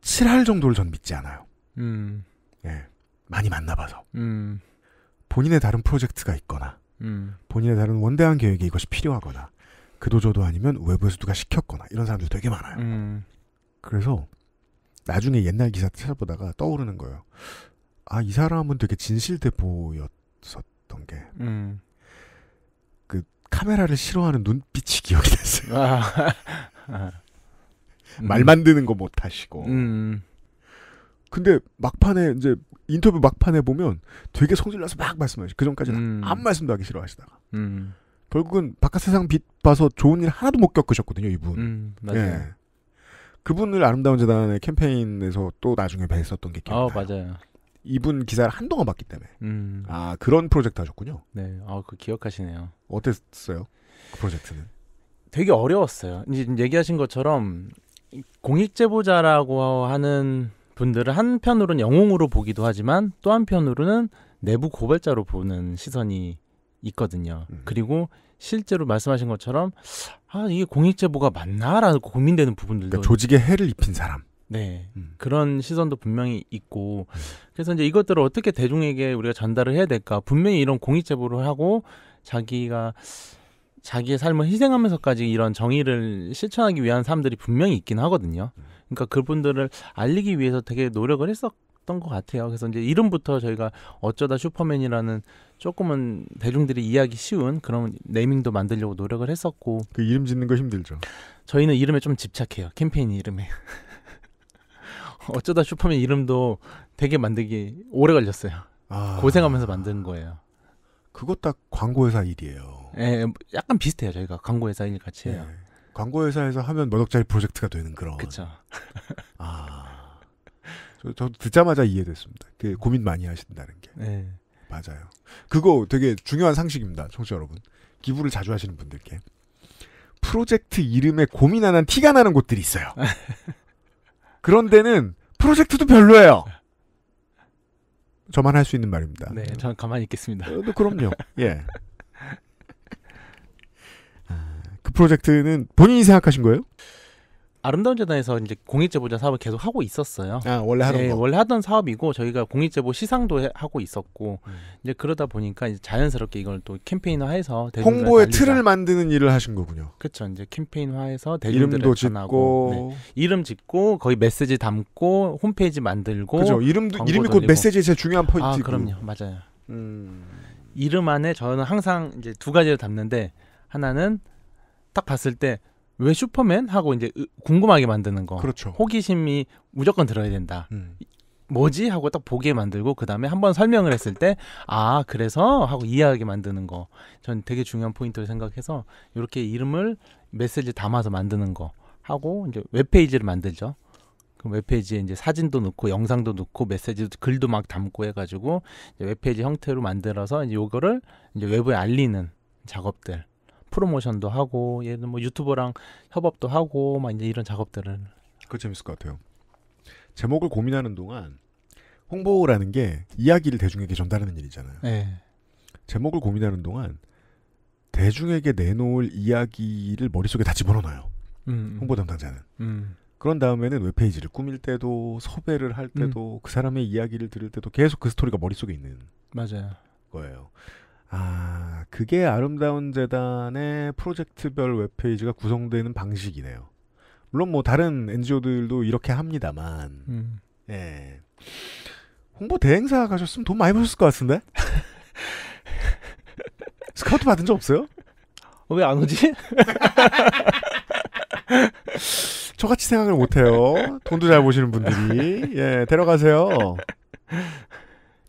칠할 정도를 전 믿지 않아요. 음. 예. 많이 만나봐서. 음. 본인의 다른 프로젝트가 있거나, 음. 본인의 다른 원대한 계획에 이것이 필요하거나 그도저도 아니면 외부에서 누가 시켰거나 이런 사람들 되게 많아요. 음. 그래서 나중에 옛날 기사 찾아보다가 떠오르는 거예요. 아, 이 사람은 되게 진실돼 보였었던 게. 음. 그 카메라를 싫어하는 눈빛이 기억이 났어요. 아, 아. *laughs* 말 만드는 거 못 하시고. 음. 근데 막판에 이제 인터뷰 막판에 보면 되게 성질나서 막 말씀하시. 그 전까지는 음. 아무 말씀도 하기 싫어하시다가 음. 결국은 바깥 세상 빛 봐서 좋은 일 하나도 못 겪으셨거든요, 이분. 음, 맞아요. 예. 그분을 아름다운 재단의 캠페인에서 또 나중에 뵀었던 게 기억나요. 아, 맞아요. 이분 기사를 한동안 봤기 때문에. 음. 아 그런 프로젝트 하셨군요. 네, 아 그 기억하시네요. 어땠어요? 그 프로젝트는? 되게 어려웠어요. 이제 얘기하신 것처럼 공익 제보자라고 하는 분들을 한편으로는 영웅으로 보기도 하지만 또 한편으로는 내부 고발자로 보는 시선이 있거든요. 음. 그리고 실제로 말씀하신 것처럼 아 이게 공익 제보가 맞나라고 고민되는 부분들도 그러니까 조직에 해를 입힌 사람. 네 음. 그런 시선도 분명히 있고 음. 그래서 이제 이것들을 어떻게 대중에게 우리가 전달을 해야 될까 분명히 이런 공익 제보를 하고 자기가 자기의 삶을 희생하면서까지 이런 정의를 실천하기 위한 사람들이 분명히 있긴 하거든요. 음. 그러니까 그분들을 알리기 위해서 되게 노력을 했었던 것 같아요. 그래서 이제 이름부터 저희가 어쩌다 슈퍼맨이라는 조금은 대중들이 이해하기 쉬운 그런 네이밍도 만들려고 노력을 했었고 그 이름 짓는 거 힘들죠. 저희는 이름에 좀 집착해요. 캠페인 이름에. *laughs* 어쩌다 슈퍼맨 이름도 되게 만들기 오래 걸렸어요. 아... 고생하면서 만든 거예요. 그것 딱 광고회사 일이에요. 예, 약간 비슷해요. 저희가 광고회사 일 같이 해요. 예. 광고회사에서 하면 몇 억짜리 프로젝트가 되는 그런. 그쵸. 아. 저, 저 듣자마자 이해됐습니다. 그 고민 많이 하신다는 게. 네. 맞아요. 그거 되게 중요한 상식입니다. 청취자 여러분. 기부를 자주 하시는 분들께. 프로젝트 이름에 고민 안 한 티가 나는 곳들이 있어요. *laughs* 그런 데는 프로젝트도 별로예요. 저만 할 수 있는 말입니다. 네, 저는 가만히 있겠습니다. 어, 네, 그럼요. 예. 그 프로젝트는 본인이 생각하신 거예요? 아름다운 재단에서 이제 공익제보자 사업을 계속 하고 있었어요. 아 원래 하던 네, 거. 원래 하던 사업이고 저희가 공익제보 시상도 해, 하고 있었고 음. 이제 그러다 보니까 이제 자연스럽게 이걸 또 캠페인화해서 홍보의 달리자. 틀을 만드는 일을 하신 거군요. 그렇죠. 이제 캠페인화해서 대 이름도 전하고, 짓고 네. 이름 짓고 거의 메시지 담고 홈페이지 만들고 그죠. 이름도 이름이 곧 메시지의 제일 중요한 포인트고. 아 그럼요, 맞아요. 음. 이름 안에 저는 항상 이제 두 가지를 담는데 하나는 딱 봤을 때 왜 슈퍼맨 하고 이제 궁금하게 만드는 거. 그렇죠. 호기심이 무조건 들어야 된다. 음. 뭐지 하고 딱 보게 만들고 그 다음에 한 번 설명을 했을 때 아 그래서 하고 이해하게 만드는 거. 전 되게 중요한 포인트로 생각해서 이렇게 이름을 메시지 담아서 만드는 거 하고 이제 웹페이지를 만들죠. 그 웹페이지에 이제 사진도 넣고 영상도 넣고 메시지도 글도 막 담고 해가지고 이제 웹페이지 형태로 만들어서 이제 요거를 이제 외부에 알리는 작업들 프로모션도 하고 얘는 뭐 유튜버랑 협업도 하고 막 이제 이런 작업들은 그거 재밌을 것 같아요. 제목을 고민하는 동안 홍보라는 게 이야기를 대중에게 전달하는 일이잖아요. 네. 제목을 고민하는 동안 대중에게 내놓을 이야기를 머릿속에 다 집어넣어요. 음, 음, 홍보 담당자는. 음. 그런 다음에는 웹페이지를 꾸밀 때도 섭외를 할 때도 음. 그 사람의 이야기를 들을 때도 계속 그 스토리가 머릿속에 있는 맞아요. 거예요. 아, 그게 아름다운 재단의 프로젝트별 웹페이지가 구성되는 방식이네요. 물론 뭐 다른 NGO들도 이렇게 합니다만, 음. 예. 홍보 대행사 가셨으면 돈 많이 버셨을 것 같은데? *laughs* 스카우트 받은 적 없어요? 어, 왜안 오지? *laughs* 저같이 생각을 못해요. 돈도 잘 보시는 분들이. 예, 데려가세요.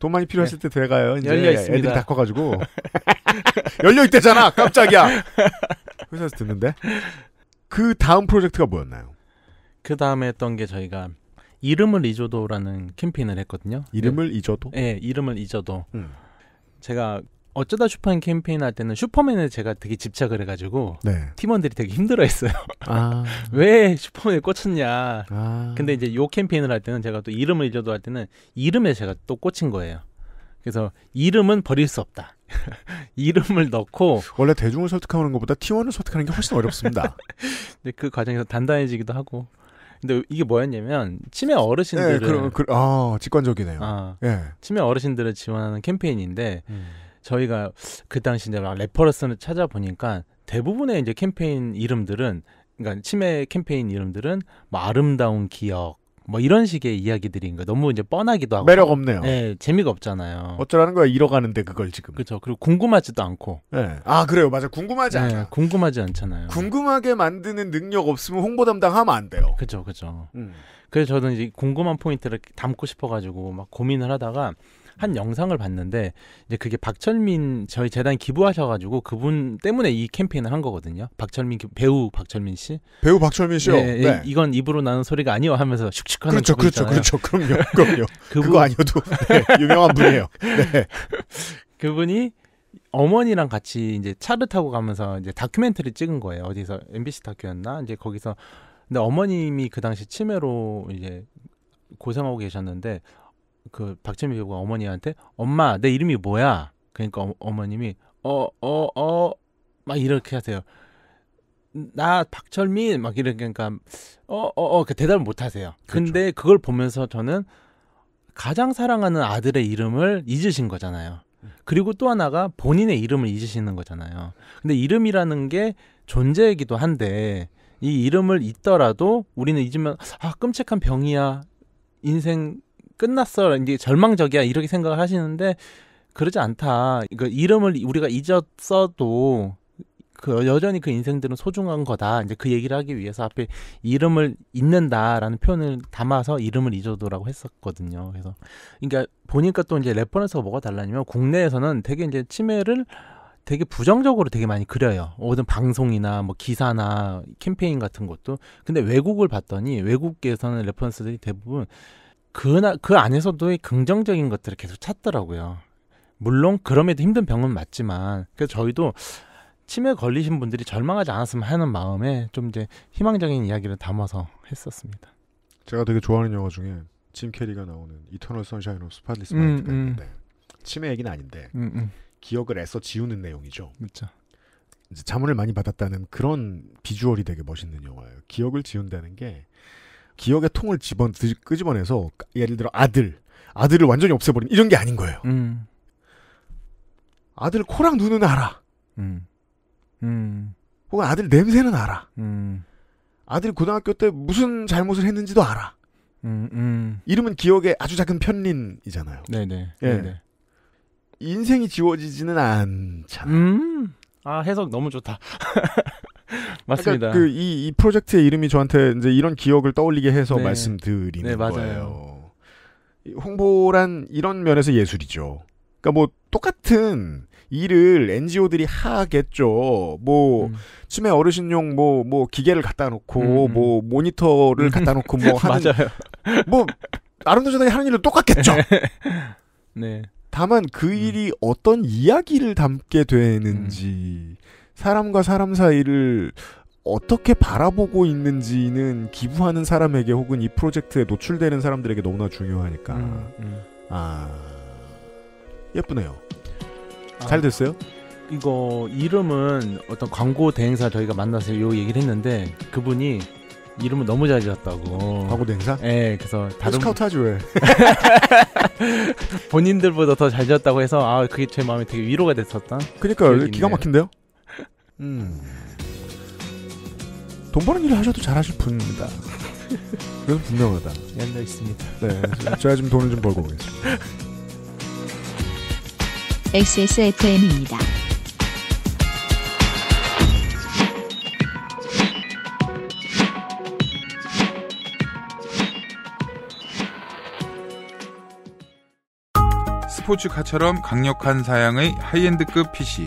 돈 많이 필요하실 네. 때 돼가요. 이제 열려 있습니다. 애들이 다 커가지고 *laughs* 열려 있대잖아. 깜짝이야. 회사에서 듣는데 그 다음 프로젝트가 뭐였나요? 그 다음에 했던 게 저희가 이름을 잊어도라는 캠페인을 했거든요. 이름을 네. 잊어도? 네, 이름을 잊어도. 음. 제가 어쩌다 슈퍼맨 캠페인 할 때는 슈퍼맨에 제가 되게 집착을 해가지고 네. 팀원들이 되게 힘들어했어요. 아. *laughs* 왜 슈퍼맨에 꽂혔냐. 아. 근데 이제 요 캠페인을 할 때는 제가 또 이름을 잊어도 할 때는 이름에 제가 또 꽂힌 거예요. 그래서 이름은 버릴 수 없다. *laughs* 이름을 넣고 원래 대중을 설득하는 것보다 팀원을 설득하는 게 훨씬 어렵습니다. *laughs* 근데 그 과정에서 단단해지기도 하고. 근데 이게 뭐였냐면 치매 어르신들을 네, 그, 그, 아 직관적이네요. 아, 예. 치매 어르신들을 지원하는 캠페인인데. 음. 저희가 그 당시 이제 레퍼런스를 찾아보니까 대부분의 이제 캠페인 이름들은 그러니까 치매 캠페인 이름들은 뭐 아름다운 기억 뭐 이런 식의 이야기들인 거 너무 이제 뻔하기도 하고 매력 없네요. 네, 재미가 없잖아요. 어쩌라는 거야 잃어가는데 그걸 지금. 그렇죠. 그리고 궁금하지도 않고. 네. 아 그래요, 맞아. 궁금하지 네, 예, 않아. 궁금하지 않잖아요. 궁금하게 만드는 능력 없으면 홍보 담당하면 안 돼요. 그렇죠, 그렇죠. 음. 그래서 저는 이제 궁금한 포인트를 담고 싶어가지고 막 고민을 하다가 한 영상을 봤는데 이제 그게 박철민 저희 재단 기부하셔가지고 그분 때문에 이 캠페인을 한 거거든요. 박철민 배우 박철민 씨. 배우 박철민 씨요. 예, 네. 네. 이건 입으로 나는 소리가 아니요 하면서 슉슉하는 그렇죠, 그렇죠, 그렇죠. 그럼요, 그럼요. *laughs* 그분... 그거 아니어도 네, 유명한 분이에요. 네. *laughs* 그분이 어머니랑 같이 이제 차를 타고 가면서 이제 다큐멘터리 찍은 거예요. 어디서 MBC 다큐였나? 이제 거기서 근데 어머님이 그 당시 치매로 이제 고생하고 계셨는데 그 박재민 배우가 어머니한테 엄마 내 이름이 뭐야? 그러니까 어, 머님이 어어어막 이렇게 하세요. 나 박철민 막 이렇게 그러니까 어어어 어, 어, 어 대답을 못 하세요. 그렇죠. 근데 그렇죠. 그걸 보면서 저는 가장 사랑하는 아들의 이름을 잊으신 거잖아요. 그리고 또 하나가 본인의 이름을 잊으시는 거잖아요. 근데 이름이라는 게 존재이기도 한데 이 이름을 잊더라도 우리는 잊으면 아 끔찍한 병이야 인생 끝났어 이제 절망적이야 이렇게 생각을 하시는데 그러지 않다. 그 이름을 우리가 잊었어도 그 여전히 그 인생들은 소중한 거다. 이제 그 얘기를 하기 위해서 앞에 이름을 잊는다라는 표현을 담아서 이름을 잊어도라고 했었거든요. 그래서 그러니까 보니까 또 이제 레퍼런스가 뭐가 달라냐면 국내에서는 되게 이제 치매를 되게 부정적으로 되게 많이 그려요. 모든 방송이나 뭐 기사나 캠페인 같은 것도. 근데 외국을 봤더니 외국에서는 레퍼런스들이 대부분 그, 그 안에서도 긍정적인 것들을 계속 찾더라고요. 물론 그럼에도 힘든 병은 맞지만 그래서 저희도 치매 걸리신 분들이 절망하지 않았으면 하는 마음에 좀 이제 희망적인 이야기를 담아서 했었습니다. 제가 되게 좋아하는 영화 중에 짐 캐리가 나오는 이터널 선샤인 오브 스파디스 마인드가 음, 있는데 치매 얘기는 아닌데 음, 음. 기억을 애써 지우는 내용이죠. 그렇죠. 이제 자문을 많이 받았다는 그런 비주얼이 되게 멋있는 영화예요. 기억을 지운다는 게 기억의 통을 집어 끄집어내서 예를 들어 아들 아들을 완전히 없애버린 이런 게 아닌 거예요. 음. 아들 코랑 눈은 알아. 음. 음. 혹은 아들 냄새는 알아. 음. 아들 고등학교 때 무슨 잘못을 했는지도 알아. 음, 음. 이름은 기억의 아주 작은 편린이잖아요. 네네. 네. 예. 네네. 네. 인생이 지워지지는 않잖아. 음. 아 해석 너무 좋다. *laughs* *laughs* 맞습니다. 그이이 그러니까 그 프로젝트의 이름이 저한테 이제 이런 기억을 떠올리게 해서 네. 말씀드리는 네, 맞아요. 거예요. 홍보란 이런 면에서 예술이죠. 그러니까 뭐 똑같은 일을 NGO들이 하겠죠. 뭐 음. 치매 어르신용 뭐뭐 뭐 기계를 갖다 놓고 음. 음. 뭐 모니터를 음. 갖다 놓고 뭐 *laughs* 하는 맞아요. 뭐아름다워이 하는 일은 똑같겠죠. *laughs* 네. 다만 그 일이 음. 어떤 이야기를 담게 되는지 사람과 사람 사이를 어떻게 바라보고 있는지는 기부하는 사람에게 혹은 이 프로젝트에 노출되는 사람들에게 너무나 중요하니까. 음, 음. 아 예쁘네요. 아, 잘 됐어요? 이거 이름은 어떤 광고 대행사 저희가 만나서 요 얘기를 했는데 그분이 이름을 너무 잘 지었다고. 광고 대행사? 예, 그래서 다른 스카우트 하지 왜? *laughs* 본인들보다 더 잘 지었다고 해서 아 그게 제 마음에 되게 위로가 됐었다 그러니까 기가 막힌데요. 음. 돈 버는 일을 하셔도 잘하실 분입니다. 그래서 분명하다. 연락 있습니다. 네, 제가 좀 돈을 좀 벌고 오겠습니다. XSFM입니다. 스포츠카처럼 강력한 사양의 하이엔드급 PC.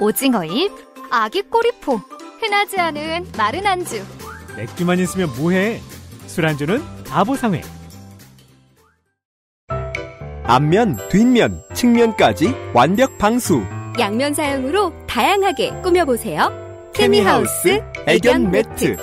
오징어잎, 아기 꼬리포, 흔하지 않은 마른 안주. 맥주만 있으면 뭐해? 술안주는 바보상회. 앞면, 뒷면, 측면까지 완벽 방수. 양면 사용으로 다양하게 꾸며보세요. 케미하우스 애견 매트.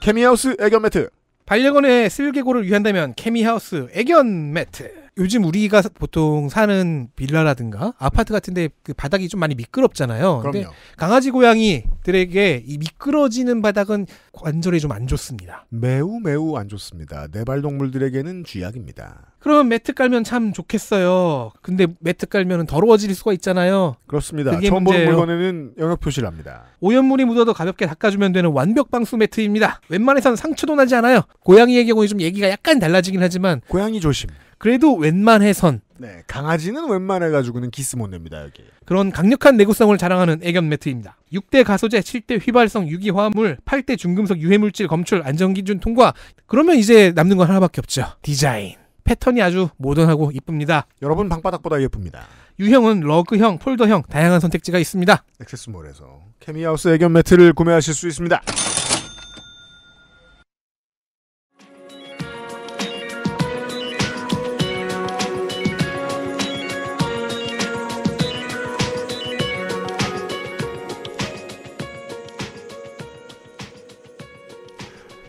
케미하우스 애견 매트. 반려견의 슬개골을 위한다면 케미하우스 애견 매트. 요즘 우리가 보통 사는 빌라라든가 아파트 같은데 그 바닥이 좀 많이 미끄럽잖아요. 그럼데 강아지 고양이들에게 이 미끄러지는 바닥은 관절에 좀 안 좋습니다. 매우 매우 안 좋습니다. 네발 동물들에게는 쥐약입니다. 그러면 매트 깔면 참 좋겠어요. 근데 매트 깔면 더러워질 수가 있잖아요. 그렇습니다. 처음 문제예요. 보는 물건에는 영역 표시를 합니다. 오염물이 묻어도 가볍게 닦아주면 되는 완벽 방수 매트입니다. 웬만해선 상처도 나지 않아요. 고양이의 경우에 좀 얘기가 약간 달라지긴 하지만 고양이 조심. 그래도 웬만해선 네, 강아지는 웬만해 가지고는 기스 못 냅니다, 여기. 그런 강력한 내구성을 자랑하는 애견 매트입니다. 6대 가소제, 7대 휘발성 유기화합물, 8대 중금속 유해물질 검출 안전기준 통과. 그러면 이제 남는 건 하나밖에 없죠. 디자인. 패턴이 아주 모던하고 이쁩니다. 여러분 방바닥보다 예쁩니다. 유형은 러그형, 폴더형 다양한 선택지가 있습니다. 액세스몰에서 케미하우스 애견 매트를 구매하실 수 있습니다.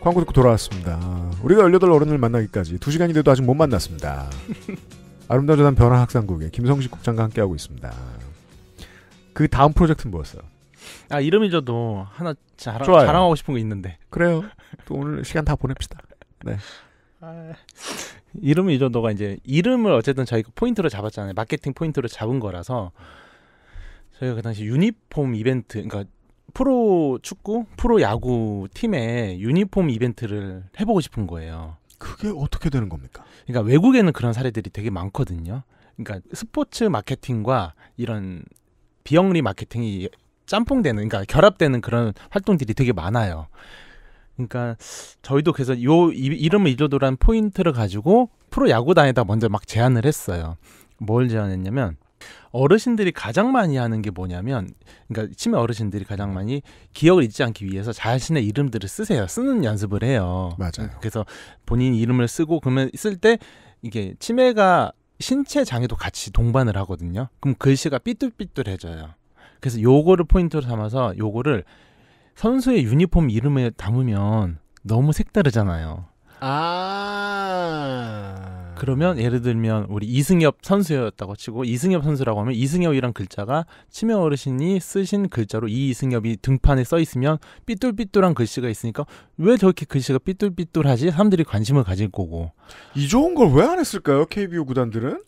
광고 듣고 돌아왔습니다. 우리가 18 어른을 만나기까지 2시간이 돼도 아직 못 만났습니다. *laughs* 아름다운 재단 변화 학상국의 김성식 국장과 함께하고 있습니다. 그 다음 프로젝트는 뭐였어요? 아, 이름이 저도 하나 자랑, 자랑하고 싶은 게 있는데. 그래요. 또 오늘 시간 다 보냅시다. 네. 아, 이름 이전도가 이제 이름을 어쨌든 저희가 그 포인트로 잡았잖아요. 마케팅 포인트로 잡은 거라서 저희가 그 당시 유니폼 이벤트, 그러니까 프로 축구, 프로 야구 팀의 유니폼 이벤트를 해보고 싶은 거예요. 그게 어떻게 되는 겁니까? 그러니까 외국에는 그런 사례들이 되게 많거든요. 그러니까 스포츠 마케팅과 이런 비영리 마케팅이 짬뽕되는, 그러니까 결합되는 그런 활동들이 되게 많아요. 그러니까 저희도 그래서 요 이, 이름을 잊어도란 포인트를 가지고 프로 야구단에다 먼저 막 제안을 했어요. 뭘 제안했냐면 어르신들이 가장 많이 하는 게 뭐냐면 그러니까 치매 어르신들이 가장 많이 기억을 잊지 않기 위해서 자신의 이름들을 쓰세요. 쓰는 연습을 해요. 맞아요. 네. 그래서 본인 이름을 쓰고 그러면 쓸 때 이게 치매가 신체 장애도 같이 동반을 하거든요. 그럼 글씨가 삐뚤삐뚤해져요. 그래서 요거를 포인트로 삼아서 요거를 선수의 유니폼 이름에 담으면 너무 색다르잖아요. 아. 그러면 예를 들면 우리 이승엽 선수였다고 치고 이승엽 선수라고 하면 이승엽이란 글자가 치매 어르신이 쓰신 글자로 이 이승엽이 등판에 써 있으면 삐뚤삐뚤한 글씨가 있으니까 왜 저렇게 글씨가 삐뚤삐뚤하지? 사람들이 관심을 가질 거고. 이 좋은 걸 왜 안 했을까요? KBO 구단들은?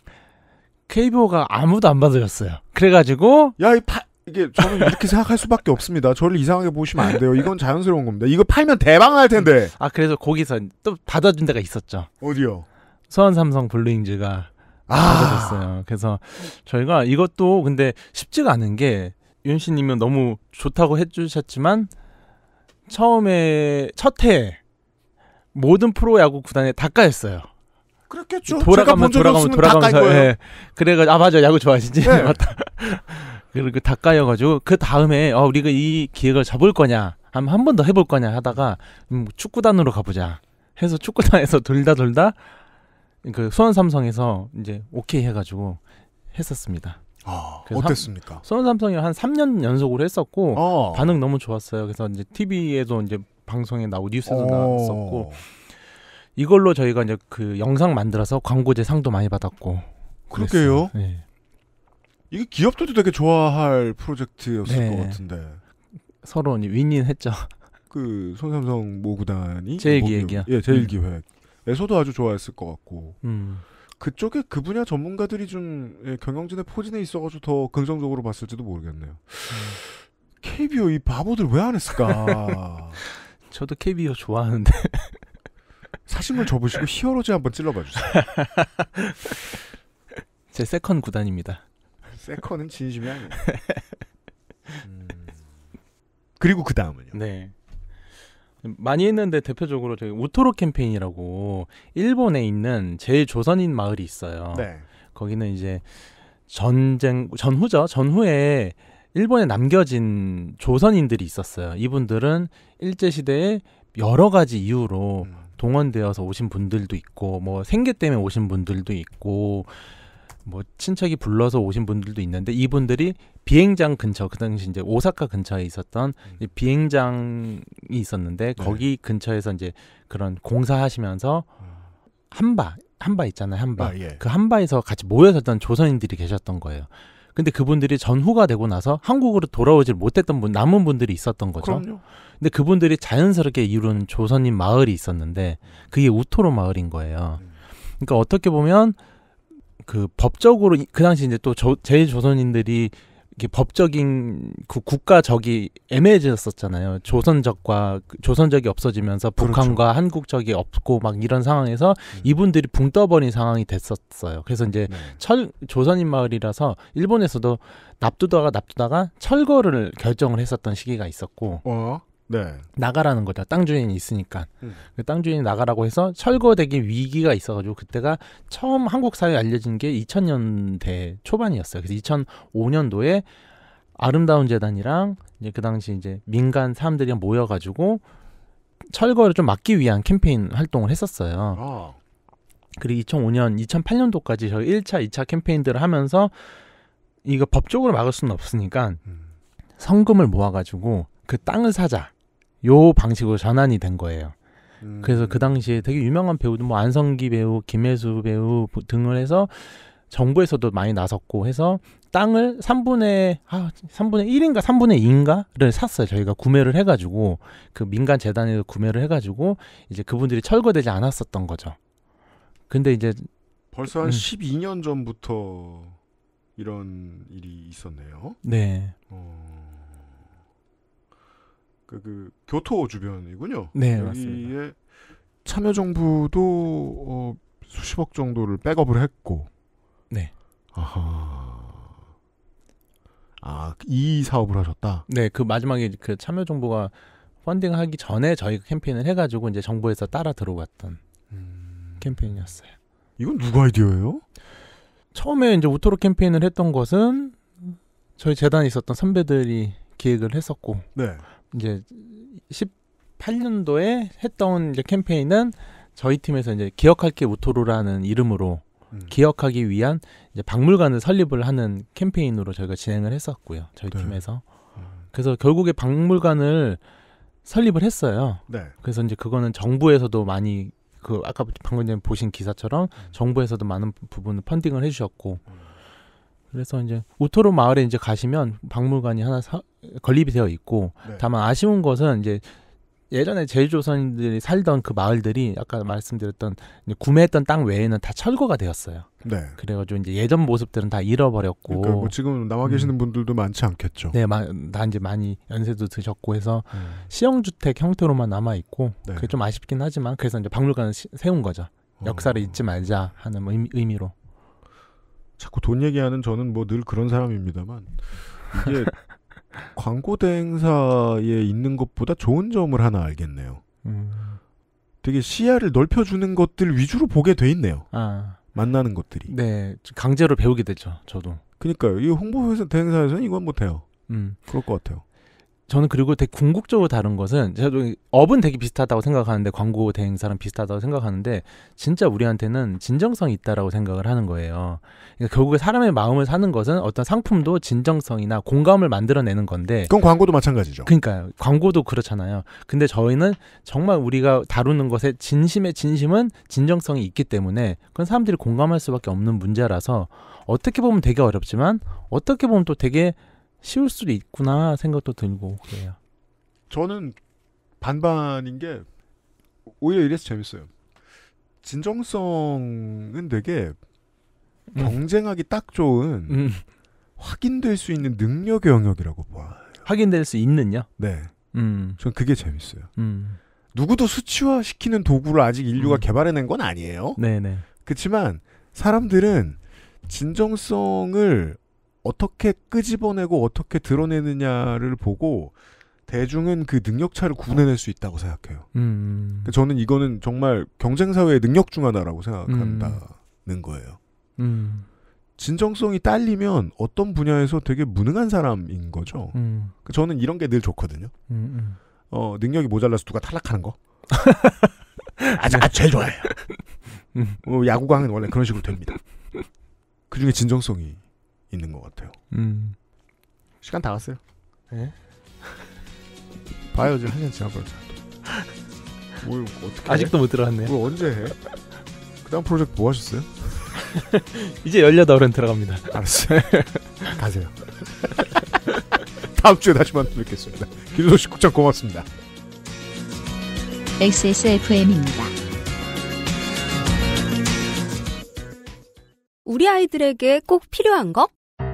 KBO가 아무도 안 받아줬어요. 그래가지고 야이 파, 이게 저는 이렇게 생각할 수밖에 없습니다. 저를 이상하게 보시면 안 돼요. 이건 자연스러운 겁니다. 이거 팔면 대박 날 텐데. 아 그래서 거기서 또 받아준 데가 있었죠. 어디요? 수원 삼성 블루잉즈가 아~ 가져졌어요. 그래서 저희가 이것도 근데 쉽지가 않은 게 윤씨님은 너무 좋다고 해주셨지만 처음에 첫 해 모든 프로야구 구단에 다 까였어요. 그렇겠죠. 돌아가면 돌아가면 돌아가면서 예. 그래가 아 맞아 야구 좋아하시지 네. 맞다. *laughs* 그리고 다 그 까여가지고 그 다음에 어 우리가 이 기획을 잡을 거냐 한 번 더 해볼 거냐 하다가 음, 축구단으로 가보자 해서 축구단에서 *laughs* 돌다 돌다 그 수원 삼성에서 이제 오케이 해가지고 했었습니다. 아, 어땠습니까? 한, 수원 삼성이한 3년 연속으로 했었고 아. 반응 너무 좋았어요. 그래서 이제 TV에도 이제 방송에 나오고 뉴스에도 어. 나왔었고 이걸로 저희가 이제 그 영상 만들어서 광고제 상도 많이 받았고 그랬게요 네. 이게 기업들도 되게 좋아할 프로젝트였을 네. 것 같은데 서로 윈윈했죠. 그 손삼성 모구단이 제일기획이야 예, 제1기획. 음. 에서도 아주 좋아했을 것 같고 음. 그쪽에 그 분야 전문가들이 좀 예, 경영진의 포진에 있어가지고 더 긍정적으로 봤을지도 모르겠네요. 음. KBO 이 바보들 왜 안 했을까? *laughs* 저도 KBO 좋아하는데 *laughs* 사심을 접으시고 히어로즈 한번 찔러봐 주세요. *laughs* 제 세컨 구단입니다. 세컨은 진심이 아니에요. 음. 그리고 그 다음은요. 네. 많이 했는데 대표적으로 저희 우토로 캠페인이라고 일본에 있는 제일 조선인 마을이 있어요. 네. 거기는 이제 전쟁 전후죠. 전후에 일본에 남겨진 조선인들이 있었어요. 이분들은 일제 시대에 여러 가지 이유로 음. 동원되어서 오신 분들도 있고 뭐 생계 때문에 오신 분들도 있고 뭐 친척이 불러서 오신 분들도 있는데 이분들이 비행장 근처 그 당시 이제 오사카 근처에 있었던 음. 비행장이 있었는데 네. 거기 근처에서 이제 그런 공사하시면서 음. 한바 한바 있잖아요 한바 아, 예. 그 한바에서 같이 모여있었던 조선인들이 계셨던 거예요. 근데 그분들이 전후가 되고 나서 한국으로 돌아오질 못했던 분 남은 분들이 있었던 거죠. 그럼요. 근데 그분들이 자연스럽게 이루는 조선인 마을이 있었는데 그게 우토로 마을인 거예요. 음. 그러니까 어떻게 보면 그 법적으로 그 당시 이제 또 제일 조선인들이 이게 법적인 그 국가적이 애매해졌었잖아요. 조선적과 그 조선적이 없어지면서 그렇죠. 북한과 그렇죠. 한국적이 없고 막 이런 상황에서 음. 이분들이 붕 떠버린 상황이 됐었어요. 그래서 이제 네. 철 조선인 마을이라서 일본에서도 납두다가 납두다가 철거를 결정을 했었던 시기가 있었고 어? 네. 나가라는 거죠. 땅 주인이 있으니까. 음. 그 땅 주인이 나가라고 해서 철거되기 위기가 있어가지고 그때가 처음 한국 사회에 알려진 게 2000년대 초반이었어요. 그래서 2005년도에 아름다운 재단이랑 이제 그 당시 이제 민간 사람들이 모여가지고 철거를 좀 막기 위한 캠페인 활동을 했었어요. 아. 그리고 2005년, 2008년도까지 저희 1차, 2차 캠페인들을 하면서 이거 법적으로 막을 수는 없으니까 음. 성금을 모아가지고 그 땅을 사자. 요 방식으로 전환이 된 거예요. 음. 그래서 그 당시에 되게 유명한 배우들 뭐 안성기 배우, 김혜수 배우 등을 해서 정부에서도 많이 나섰고 해서 땅을 3분의 아 3분의 1인가 3분의 2인가를 샀어요. 저희가 구매를 해 가지고 그 민간 재단에서 구매를 해 가지고 이제 그분들이 철거되지 않았었던 거죠. 근데 이제 벌써 한 음. 12년 전부터 이런 일이 있었네요. 네. 어... 그, 그 교토 주변이군요. 네, 맞습니다. 참여정부도 어, 수십억 정도를 백업을 했고. 네. 아하. 아, 이 사업을 하셨다? 네, 그 마지막에 그 참여정부가 펀딩하기 전에 저희 그 캠페인을 해가지고 이제 정부에서 따라 들어갔던 음... 캠페인이었어요. 이건 누가 아이디어예요? 처음에 이제 우토로 캠페인을 했던 것은 저희 재단에 있었던 선배들이 기획을 했었고, 네. 이제 18년도에 했던 이제 캠페인은 저희 팀에서 이제 기억할게 모토로라는 이름으로 음. 기억하기 위한 이제 박물관을 설립을 하는 캠페인으로 저희가 진행을 했었고요. 저희 네. 팀에서. 음. 그래서 결국에 박물관을 설립을 했어요. 네. 그래서 이제 그거는 정부에서도 많이 그 아까 방금 전에 보신 기사처럼 음. 정부에서도 많은 부분을 펀딩을 해주셨고 음. 그래서 이제 우토로 마을에 이제 가시면 박물관이 하나 사, 건립이 되어 있고 네. 다만 아쉬운 것은 이제 예전에 제주조선인들이 살던 그 마을들이 아까 말씀드렸던 이제 구매했던 땅 외에는 다 철거가 되었어요. 네. 그래가지고 이제 예전 모습들은 다 잃어버렸고. 그러니까 뭐 지금 나와 계시는 음. 분들도 많지 않겠죠. 네, 마, 다 이제 많이 연세도 드셨고 해서 음. 시형주택 형태로만 남아 있고 네. 그게 좀 아쉽긴 하지만 그래서 이제 박물관을 시, 세운 거죠. 어. 역사를 잊지 말자 하는 의미, 의미로. 자꾸 돈 얘기하는 저는 뭐 늘 그런 사람입니다만 이게 *laughs* 광고 대행사에 있는 것보다 좋은 점을 하나 알겠네요. 음. 되게 시야를 넓혀주는 것들 위주로 보게 돼 있네요. 아. 만나는 것들이. 네, 강제로 배우게 되죠. 저도. 그니까요. 러이 홍보 대행사에서는 이건 못해요. 음. 그럴 것 같아요. 저는 그리고 되게 궁극적으로 다른 것은 제가 좀 업은 되게 비슷하다고 생각하는데 광고 대행사랑 비슷하다고 생각하는데 진짜 우리한테는 진정성이 있다라고 생각을 하는 거예요. 그러니까 결국에 사람의 마음을 사는 것은 어떤 상품도 진정성이나 공감을 만들어내는 건데 그건 광고도 마찬가지죠. 그러니까요. 광고도 그렇잖아요. 근데 저희는 정말 우리가 다루는 것에 진심의 진심은 진정성이 있기 때문에 그건 사람들이 공감할 수밖에 없는 문제라서 어떻게 보면 되게 어렵지만 어떻게 보면 또 되게 쉬울 수도 있구나 생각도 들고 그래요. 저는 반반인 게 오히려 이래서 재밌어요. 진정성은 되게 음. 경쟁하기 딱 좋은 음. 확인될 수 있는 능력의 영역이라고 봐. 확인될 수 있는요? 네. 음. 전 그게 재밌어요. 음. 누구도 수치화 시키는 도구를 아직 인류가 음. 개발해낸 건 아니에요. 네네. 그렇지만 사람들은 진정성을 어떻게 끄집어내고 어떻게 드러내느냐를 보고 대중은 그 능력차를 구분해낼 수 있다고 생각해요. 음. 음. 그러니까 저는 이거는 정말 경쟁사회의 능력 중 하나라고 생각한다는 음. 거예요. 음. 진정성이 딸리면 어떤 분야에서 되게 무능한 사람인 거죠. 음. 그러니까 저는 이런 게 늘 좋거든요. 음, 어, 능력이 모자라서 누가 탈락하는 거. 아, 네. 아, 제일 좋아해요. 어, 야구광은 원래 그런 식으로 됩니다. 그 중에 진정성이 있는 것 같아요. 음. 시간 다 갔어요. 예? 네. 봐야지 한년 지나버렸어. 뭘 어떻게? 아직도 해? 못 들어갔네요. 뭐, 언제 해? 그다음 프로젝트 뭐 하셨어요? *laughs* 이제 18은 들어갑니다. 알았어요. *laughs* 가세요. *laughs* 다음 주에 다시 만나뵙겠습니다. 길도시 국장 고맙습니다. XSFM입니다. 우리 아이들에게 꼭 필요한 것?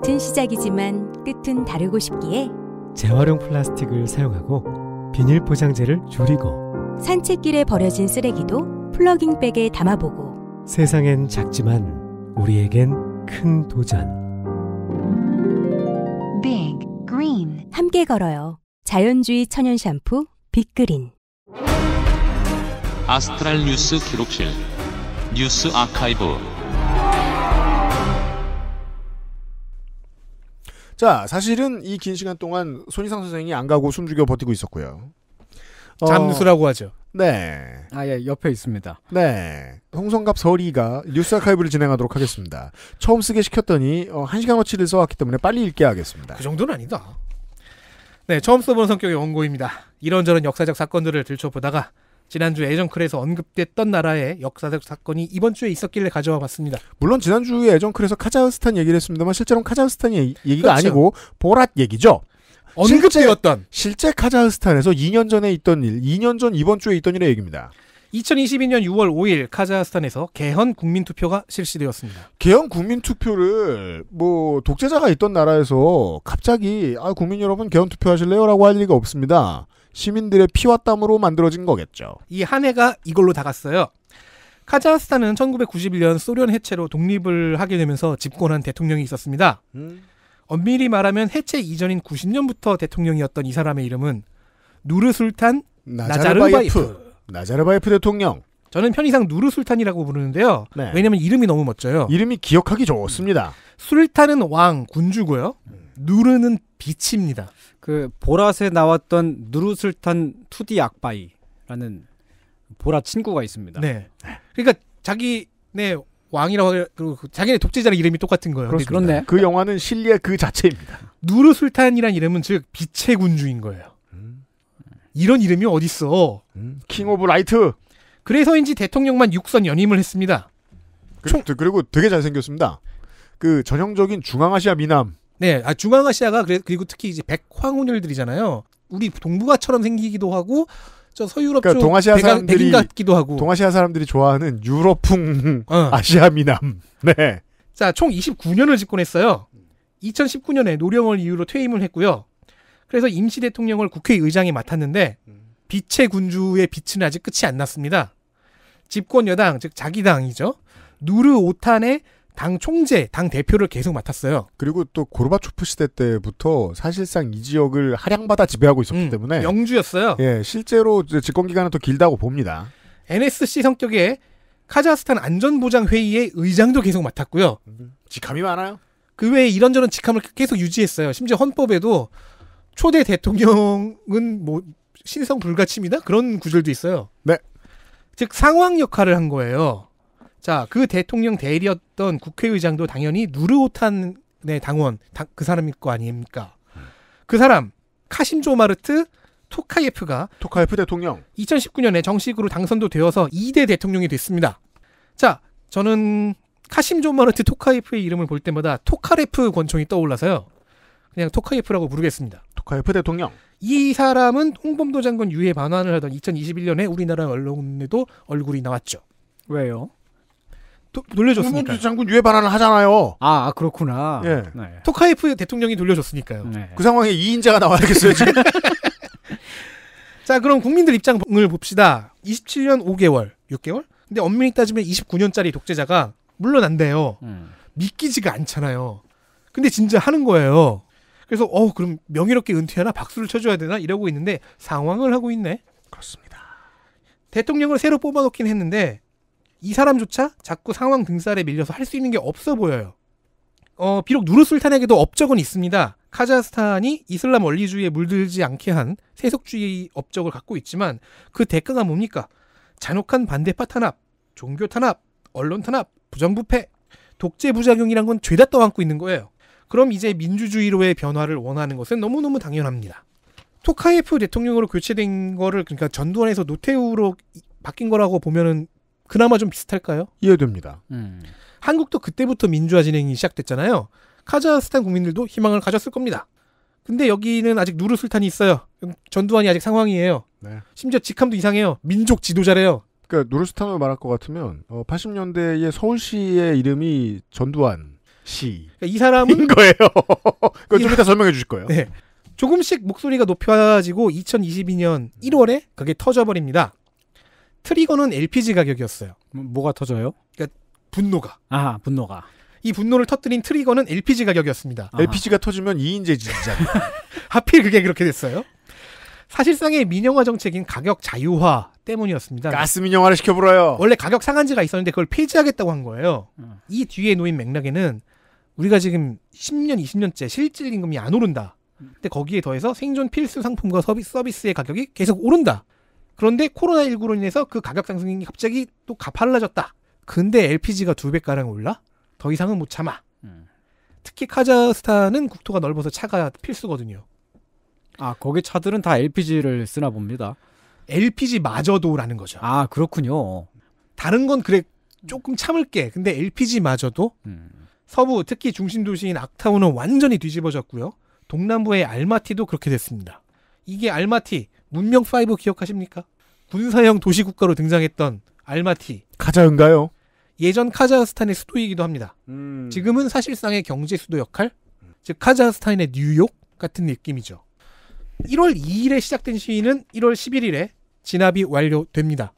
같은 시작이지만 끝은 다르고 싶기에 재활용 플라스틱을 사용하고 비닐 포장재를 줄이고 산책길에 버려진 쓰레기도 플러깅백에 담아보고 세상엔 작지만 우리에겐 큰 도전 Big Green 함께 걸어요 자연주의 천연 샴푸 빅그린 아스트랄 뉴스 기록실 뉴스 아카이브 자, 사실은 이 긴 시간 동안 손희상 선생이 안 가고 숨죽여 버티고 있었고요. 어, 잠수라고 하죠. 네. 아, 예, 옆에 있습니다. 네. 홍성갑 서리가 뉴스 아카이브를 진행하도록 하겠습니다. 처음 쓰게 시켰더니, 어, 한시간어치를 써왔기 때문에 빨리 읽게 하겠습니다. 그 정도는 아니다. 네, 처음 써보는 성격의 원고입니다. 이런저런 역사적 사건들을 들춰보다가 지난주 애정클에서 언급됐던 나라의 역사적 사건이 이번 주에 있었길래 가져와 봤습니다. 물론 지난주에 애정클에서 카자흐스탄 얘기를 했습니다만 실제로는 카자흐스탄 얘기, 가 그렇죠. 아니고 보랏 얘기죠. 언급되었던 실제, 실제 카자흐스탄에서 2년 전에 있던 일, 2년 전 이번 주에 있던 일의 얘기입니다. 2022년 6월 5일 카자흐스탄에서 개헌 국민 투표가 실시되었습니다. 개헌 국민 투표를 뭐 독재자가 있던 나라에서 갑자기 아 국민 여러분 개헌 투표하실래요라고 할 리가 없습니다. 시민들의 피와 땀으로 만들어진 거겠죠. 이 한 해가 이걸로 다 갔어요. 카자흐스탄은 1991년 소련 해체로 독립을 하게 되면서 집권한 대통령이 있었습니다. 음. 엄밀히 말하면 해체 이전인 90년부터 대통령이었던 이 사람의 이름은 누르술탄 나자르바이프나자르바이프 대통령. 저는 편의상 누르술탄이라고 부르는데요. 네. 왜냐면 이름이 너무 멋져요. 이름이 기억하기 좋습니다. 술탄은 왕, 군주고요. 누르는 빛입니다. 그 보랏에 나왔던 누르슬탄 투디 악바이라는 보라 친구가 있습니다. 네. 그러니까 자기네 왕이라고 그리고 자기네 독재자의 이름이 똑같은 거예요. 그렇네그 영화는 실리의 그 자체입니다. 누르술탄이란 이름은 즉 빛의 군주인 거예요. 음. 이런 이름이 어딨어? 킹 오브 라이트. 그래서인지 대통령만 육선 연임을 했습니다. 총... 그리고 되게 잘생겼습니다. 그 전형적인 중앙아시아 미남. 네, 아, 중앙아시아가 그래, 그리고 특히 이제 백황혼혈들이잖아요. 우리 동북아처럼 생기기도 하고 저 서유럽 그러니까 쪽 동아시아 사람들이 같기도 하고 동아시아 사람들이 좋아하는 유럽풍 어. 아시아 미남. 네. 자, 총 29년을 집권했어요. 2019년에 노령을 이유로 퇴임을 했고요. 그래서 임시 대통령을 국회의장에 맡았는데 빛의 군주의 빛은 아직 끝이 안 났습니다. 집권 여당 즉 자기 당이죠. 누르 오탄의 당 총재, 당 대표를 계속 맡았어요. 그리고 또 고르바초프 시대 때부터 사실상 이 지역을 하량받아 지배하고 있었기 음, 때문에 영주였어요. 예, 실제로 집권 기간은 더 길다고 봅니다. NSC 성격의 카자흐스탄 안전보장회의의 의장도 계속 맡았고요. 음, 직함이 많아요. 그 외에 이런저런 직함을 계속 유지했어요. 심지어 헌법에도 초대 대통령은 뭐 신성 불가침이다 그런 구절도 있어요. 네. 즉 상황 역할을 한 거예요. 자, 그 대통령 대리였던 국회의장도 당연히 누르호탄의 당원, 당, 그 사람일 거 아닙니까? 그 사람, 카신조 마르트 토카예프가 토카예프 대통령 2019년에 정식으로 당선도 되어서 2대 대통령이 됐습니다. 자, 저는 카심조 마르트 토카예프의 이름을 볼 때마다 토카레프 권총이 떠올라서요. 그냥 토카예프라고 부르겠습니다. 토카예프 대통령. 이 사람은 홍범도 장군 유해 반환을 하던 2021년에 우리나라 언론에도 얼굴이 나왔죠. 왜요? 도, 돌려줬으니까. 장군 유해 반환을 하잖아요. 아, 아 그렇구나. 예. 네. 토카예프 대통령이 돌려줬으니까요. 네. 그 상황에 이인자가 나와야겠어요. 지금. *laughs* 자, 그럼 국민들 입장을 봅시다. 27년 5개월, 6개월? 근데 엄밀히 따지면 29년짜리 독재자가 물론 안 돼요. 음. 믿기지가 않잖아요. 근데 진짜 하는 거예요. 그래서 어 그럼 명예롭게 은퇴하나 박수를 쳐줘야 되나 이러고 있는데 상황을 하고 있네. 그렇습니다. 대통령을 새로 뽑아놓긴 했는데 이 사람조차 자꾸 상황 등살에 밀려서 할 수 있는 게 없어 보여요. 어, 비록 누르술탄에게도 업적은 있습니다. 카자흐스탄이 이슬람 원리주의에 물들지 않게 한 세속주의 업적을 갖고 있지만 그 대가가 뭡니까? 잔혹한 반대파 탄압, 종교 탄압, 언론 탄압, 부정부패, 독재 부작용이란 건 죄다 떠안고 있는 거예요. 그럼 이제 민주주의로의 변화를 원하는 것은 너무너무 당연합니다. 토카예프 대통령으로 교체된 거를 그러니까 전두환에서 노태우로 바뀐 거라고 보면은 그나마 좀 비슷할까요? 이해됩니다. 음. 한국도 그때부터 민주화 진행이 시작됐잖아요. 카자흐스탄 국민들도 희망을 가졌을 겁니다. 근데 여기는 아직 누르 술탄이 있어요. 전두환이 아직 상황이에요. 네. 심지어 직함도 이상해요. 민족 지도자래요. 그러니까 누르스탄을 말할 것 같으면 어, 80년대에 서울시의 이름이 전두환 시. 그러니까 이 사람은 거예요. *laughs* 그거 좀 이따 설명해 주실 거예요. 네. 조금씩 목소리가 높아지고 2022년 1월에 그게 터져버립니다. 트리거는 LPG 가격이었어요. 뭐, 뭐가 터져요? 그러니까 분노가. 아, 분노가. 이 분노를 터뜨린 트리거는 LPG 가격이었습니다. 아하. LPG가 터지면 2인제 진짜 *laughs* 하필 그게 그렇게 됐어요. 사실상의 민영화 정책인 가격 자유화 때문이었습니다. 가스 민영화를 시켜보라요 원래 가격 상한제가 있었는데 그걸 폐지하겠다고 한 거예요. 어. 이 뒤에 놓인 맥락에는 우리가 지금 10년, 20년째 실질 임금이 안 오른다. 근데 거기에 더해서 생존 필수 상품과 서비스의 가격이 계속 오른다. 그런데 코로나19로 인해서 그 가격 상승이 갑자기 또 가팔라졌다. 근데 LPG가 두 배가량 올라? 더 이상은 못 참아. 음. 특히 카자흐스탄은 국토가 넓어서 차가 필수거든요. 아, 거기 차들은 다 LPG를 쓰나 봅니다. LPG마저도라는 거죠. 아, 그렇군요. 다른 건 그래, 조금 참을게. 근데 LPG마저도 음. 서부, 특히 중심 도시인 악타운은 완전히 뒤집어졌고요. 동남부의 알마티도 그렇게 됐습니다. 이게 알마티, 문명 5 기억하십니까? 군사형 도시 국가로 등장했던 알마티. 카자흐인가요? 예전 카자흐스탄의 수도이기도 합니다. 음. 지금은 사실상의 경제 수도 역할, 즉 카자흐스탄의 뉴욕 같은 느낌이죠. 1월 2일에 시작된 시위는 1월 11일에 진압이 완료됩니다.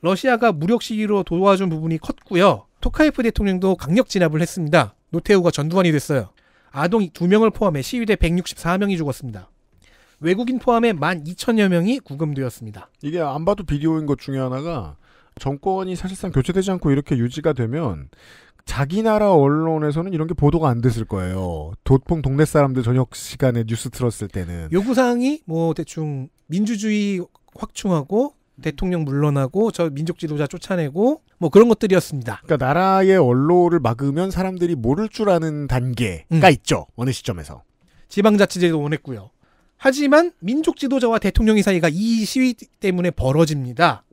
러시아가 무력 시위로 도와준 부분이 컸고요. 토카이프 대통령도 강력 진압을 했습니다. 노태우가 전두환이 됐어요. 아동 2명을 포함해 시위대 164명이 죽었습니다. 외국인 포함해 1 2천여 명이 구금되었습니다. 이게 안 봐도 비디오인 것 중에 하나가 정권이 사실상 교체되지 않고 이렇게 유지가 되면 자기 나라 언론에서는 이런 게 보도가 안 됐을 거예요. 도통 동네 사람들 저녁 시간에 뉴스 틀었을 때는 요구사항이 뭐 대충 민주주의 확충하고 대통령 물러나고 저 민족 지도자 쫓아내고 뭐 그런 것들이었습니다. 그러니까 나라의 언론을 막으면 사람들이 모를 줄 아는 단계가 음. 있죠. 어느 시점에서 지방자치제도 원했고요. 하지만 민족 지도자와 대통령의 사이가 이 시위 때문에 벌어집니다.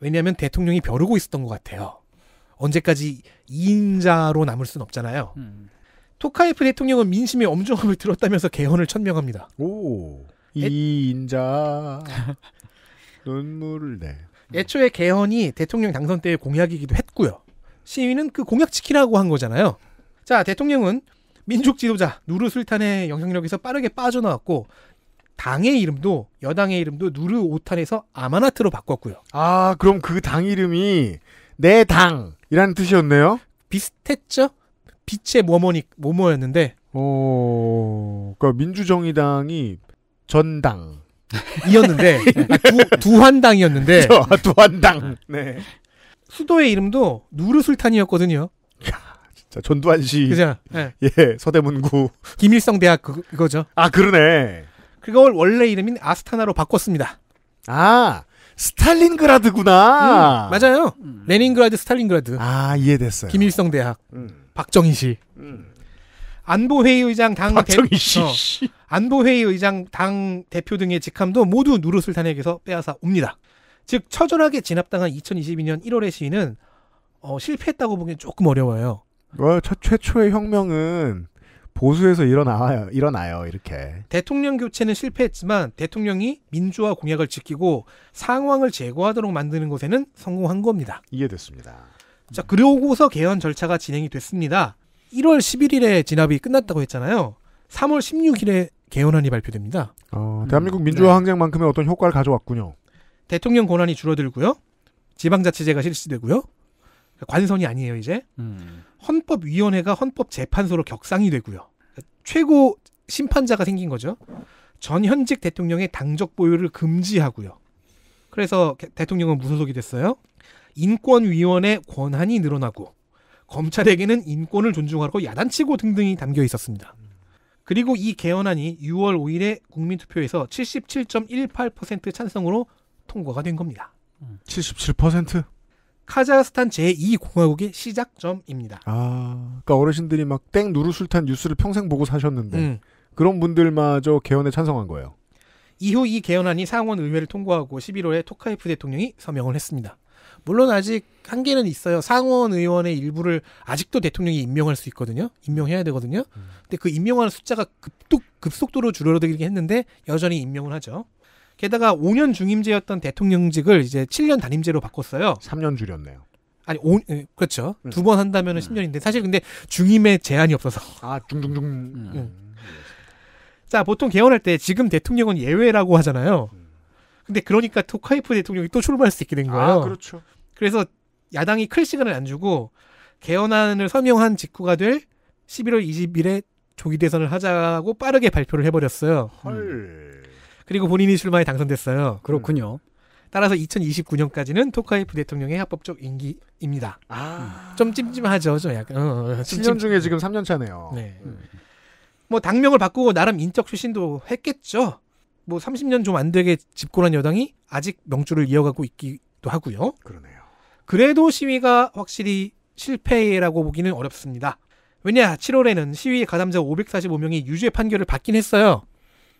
왜냐하면 대통령이 벼르고 있었던 것 같아요. 언제까지 2인자로 남을 순 없잖아요. 음. 토카이프 대통령은 민심의 엄중함을 들었다면서 개헌을 천명합니다. 오, 이인자 *laughs* 눈물을 내. 음. 애초에 개헌이 대통령 당선 때의 공약이기도 했고요. 시위는 그 공약 지키라고 한 거잖아요. 자, 대통령은 민족 지도자 누르 술탄의 영향력에서 빠르게 빠져나왔고 당의 이름도 여당의 이름도 누르 오탄에서 아마나트로 바꿨고요. 아 그럼 그 당 이름이 내 당이라는 뜻이었네요? 비슷했죠. 빛의 모모니 모모였는데. 어, 그러니까 민주정의당이 전당. 이었는데 *laughs* 네, 아, 두, 두한당이었는데 저, 아, 두한당 네. 네. 수도의 이름도 누르술탄이었거든요. 자, 전두환 씨. 그죠. *laughs* 네. 예, 서대문구. *laughs* 김일성 대학 그, 그거죠. 아, 그러네. 그걸 원래 이름인 아스타나로 바꿨습니다. 아, 스탈린그라드구나. 음, 맞아요. 음. 레닌그라드, 스탈린그라드. 아, 이해됐어요. 김일성 대학. 음. 박정희 씨. 음. 안보회의 의장 당 박정희 대... 씨. 어, 안보회의 의장 당 대표 등의 직함도 모두 누르슬 탄에게서 빼앗아 옵니다. 즉 처절하게 진압당한 2022년 1월의 시위는 어, 실패했다고 보기엔 조금 어려워요. 어, 첫, 최초의 혁명은 보수에서 일어나요, 일어나요, 이렇게. 대통령 교체는 실패했지만 대통령이 민주화 공약을 지키고 상황을 제거하도록 만드는 것에는 성공한 겁니다. 이해됐습니다. 자, 그러고서 개헌 절차가 진행이 됐습니다. 1월 11일에 진압이 끝났다고 했잖아요. 3월 16일에 개헌안이 발표됩니다. 어, 대한민국 음, 민주화 네. 항쟁만큼의 어떤 효과를 가져왔군요. 대통령 권한이 줄어들고요. 지방자치제가 실시되고요. 관선이 아니에요, 이제. 음. 헌법위원회가 헌법재판소로 격상이 되고요. 최고 심판자가 생긴 거죠. 전 현직 대통령의 당적 보유를 금지하고요. 그래서 대통령은 무소속이 됐어요. 인권위원회 권한이 늘어나고 검찰에게는 인권을 존중하고 야단치고 등등이 담겨 있었습니다. 그리고 이 개헌안이 6월 5일에 국민투표에서 77.18% 찬성으로 통과가 된 겁니다. 77%? 카자흐스탄 제2공화국의 시작점입니다. 아, 그러니까 어르신들이 막땡 누르술탄 뉴스를 평생 보고 사셨는데 음. 그런 분들마저 개헌에 찬성한 거예요. 이후 이 개헌안이 상원 의회를 통과하고 11월에 토카예프 대통령이 서명을 했습니다. 물론 아직 한계는 있어요. 상원 의원의 일부를 아직도 대통령이 임명할 수 있거든요. 임명해야 되거든요. 음. 근데 그 임명하는 숫자가 급속도로 줄어들긴 했는데 여전히 임명을 하죠. 게다가 5년 중임제였던 대통령직을 이제 7년 단임제로 바꿨어요. 3년 줄였네요. 아니, 오, 예, 그렇죠. 응. 음. 두번 한다면 은 10년인데 음. 사실 근데 중임에 제한이 없어서. 아, 중중중. 응. 음. 예. 자, 보통 개헌할 때 지금 대통령은 예외라고 하잖아요. 근데 그러니까 토카이프 대통령이 또 출마할 수 있게 된 거예요. 아, 그렇죠. 그래서 야당이 클 시간을 안 주고 개헌안을 서명한 직후가 될 11월 20일에 조기 대선을 하자고 빠르게 발표를 해버렸어요. 헐. 그리고 본인이 출마에 당선됐어요. 그렇군요. 음. 따라서 2029년까지는 토카이프 대통령의 합법적 임기입니다. 아. 음. 좀 찜찜하죠. 좀 약간. 어, 7년 어, 어, 중에 지금 3년 차네요. 네. 음. 뭐 당명을 바꾸고 나름 인적 쇄신도 했겠죠. 뭐 30년 좀 안 되게 집권한 여당이 아직 명주를 이어가고 있기도 하고요. 그러네요. 그래도 시위가 확실히 실패라고 보기는 어렵습니다. 왜냐, 7월에는 시위 가담자 545명이 유죄 판결을 받긴 했어요.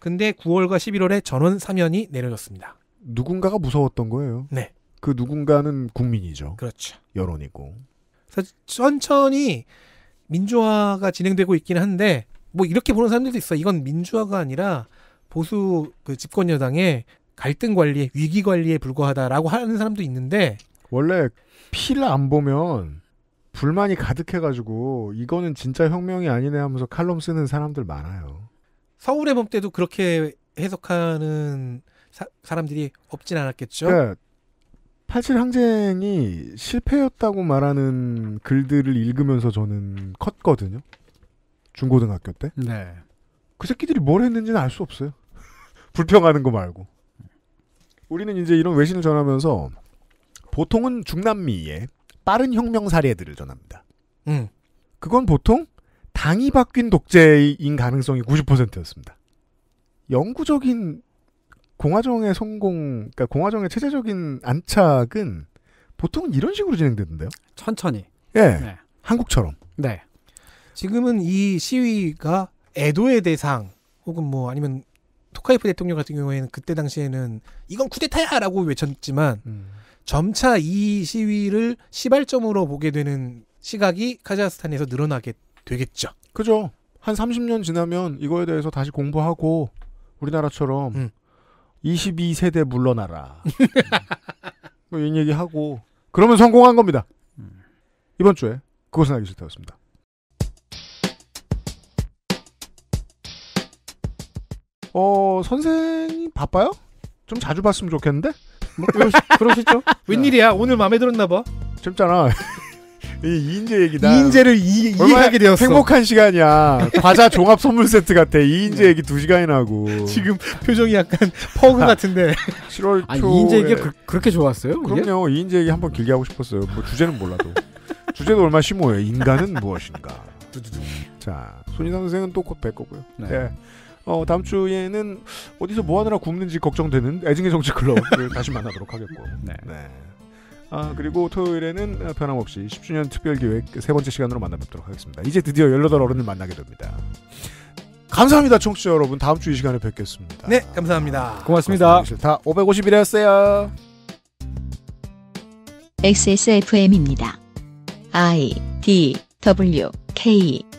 근데 9월과 11월에 전원 사면이 내려졌습니다. 누군가가 무서웠던 거예요. 네. 그 누군가는 국민이죠. 그렇죠. 여론이고. 그래 천천히 민주화가 진행되고 있긴 한데 뭐 이렇게 보는 사람들도 있어. 이건 민주화가 아니라 보수 그 집권 여당의 갈등 관리, 위기 관리에 불과하다라고 하는 사람도 있는데 원래 피를 안 보면 불만이 가득해가지고 이거는 진짜 혁명이 아니네 하면서 칼럼 쓰는 사람들 많아요. 서울의 봄 때도 그렇게 해석하는 사, 람들이 없진 않았겠죠. 그러니까 87 항쟁이 실패였다고 말하는 글들을 읽으면서 저는 컸거든요. 중고등학교 때. 네. 그 새끼들이 뭘 했는지는 알 수 없어요. *laughs* 불평하는 거 말고. 우리는 이제 이런 외신을 전하면서 보통은 중남미의 빠른 혁명 사례들을 전합니다. 음. 그건 보통 당이 바뀐 독재인 가능성이 90%였습니다. 영구적인 공화정의 성공, 그러니까 공화정의 체제적인 안착은 보통 이런 식으로 진행되는데요. 천천히. 예. 네. 한국처럼. 네. 지금은 이 시위가 애도의 대상 혹은 뭐 아니면 토카이프 대통령 같은 경우에는 그때 당시에는 이건 쿠데타야라고 외쳤지만 음. 점차 이 시위를 시발점으로 보게 되는 시각이 카자흐스탄에서 늘어나게 되겠죠. 그죠. 한 30년 지나면 이거에 대해서 다시 공부하고 우리나라처럼 음. 22세대 물러나라. 음. 뭐 이런 얘기하고 그러면 성공한 겁니다. 음. 이번 주에 그것은 알기 싫다였습니다. 어, 선생님 바빠요? 좀 자주 봤으면 좋겠는데? 뭐, 그러시, 죠 *laughs* 웬일이야? 오늘 마음에 들었나 봐. 재밌잖아. 이 인재 얘기다. 이인재를 이, 이해하게 되었어. 행복한 시간이야. 과자 종합 선물 세트 같아. 이인재 얘기 두 시간이나 하고. 지금 표정이 약간 퍼그 아, 같은데. 7월 초. 아, 이인재 얘기가 그, 렇게 좋았어요? 그럼요. 이게? 이인재 얘기 한 번 길게 하고 싶었어요. 뭐 주제는 몰라도. 주제도 얼마심오해 인간은 무엇인가. 자, 손희 선생은 또 곧 뵐 거고요. 네. 네. 어, 다음 주에는 어디서 뭐 하느라 굶는지 걱정되는 애증의 정치 클럽을 다시 만나도록 하겠고. 네. 네. 아, 그리고 토요일에는 아, 변함없이 10주년 특별기획 세 번째 시간으로 만나뵙도록 하겠습니다. 이제 드디어 18 어른을 만나게 됩니다. 감사합니다, 청취자 여러분. 다음 주 이 시간에 뵙겠습니다. 네, 감사합니다. 고맙습니다. 다 551회였어요. XSFM입니다. I D W K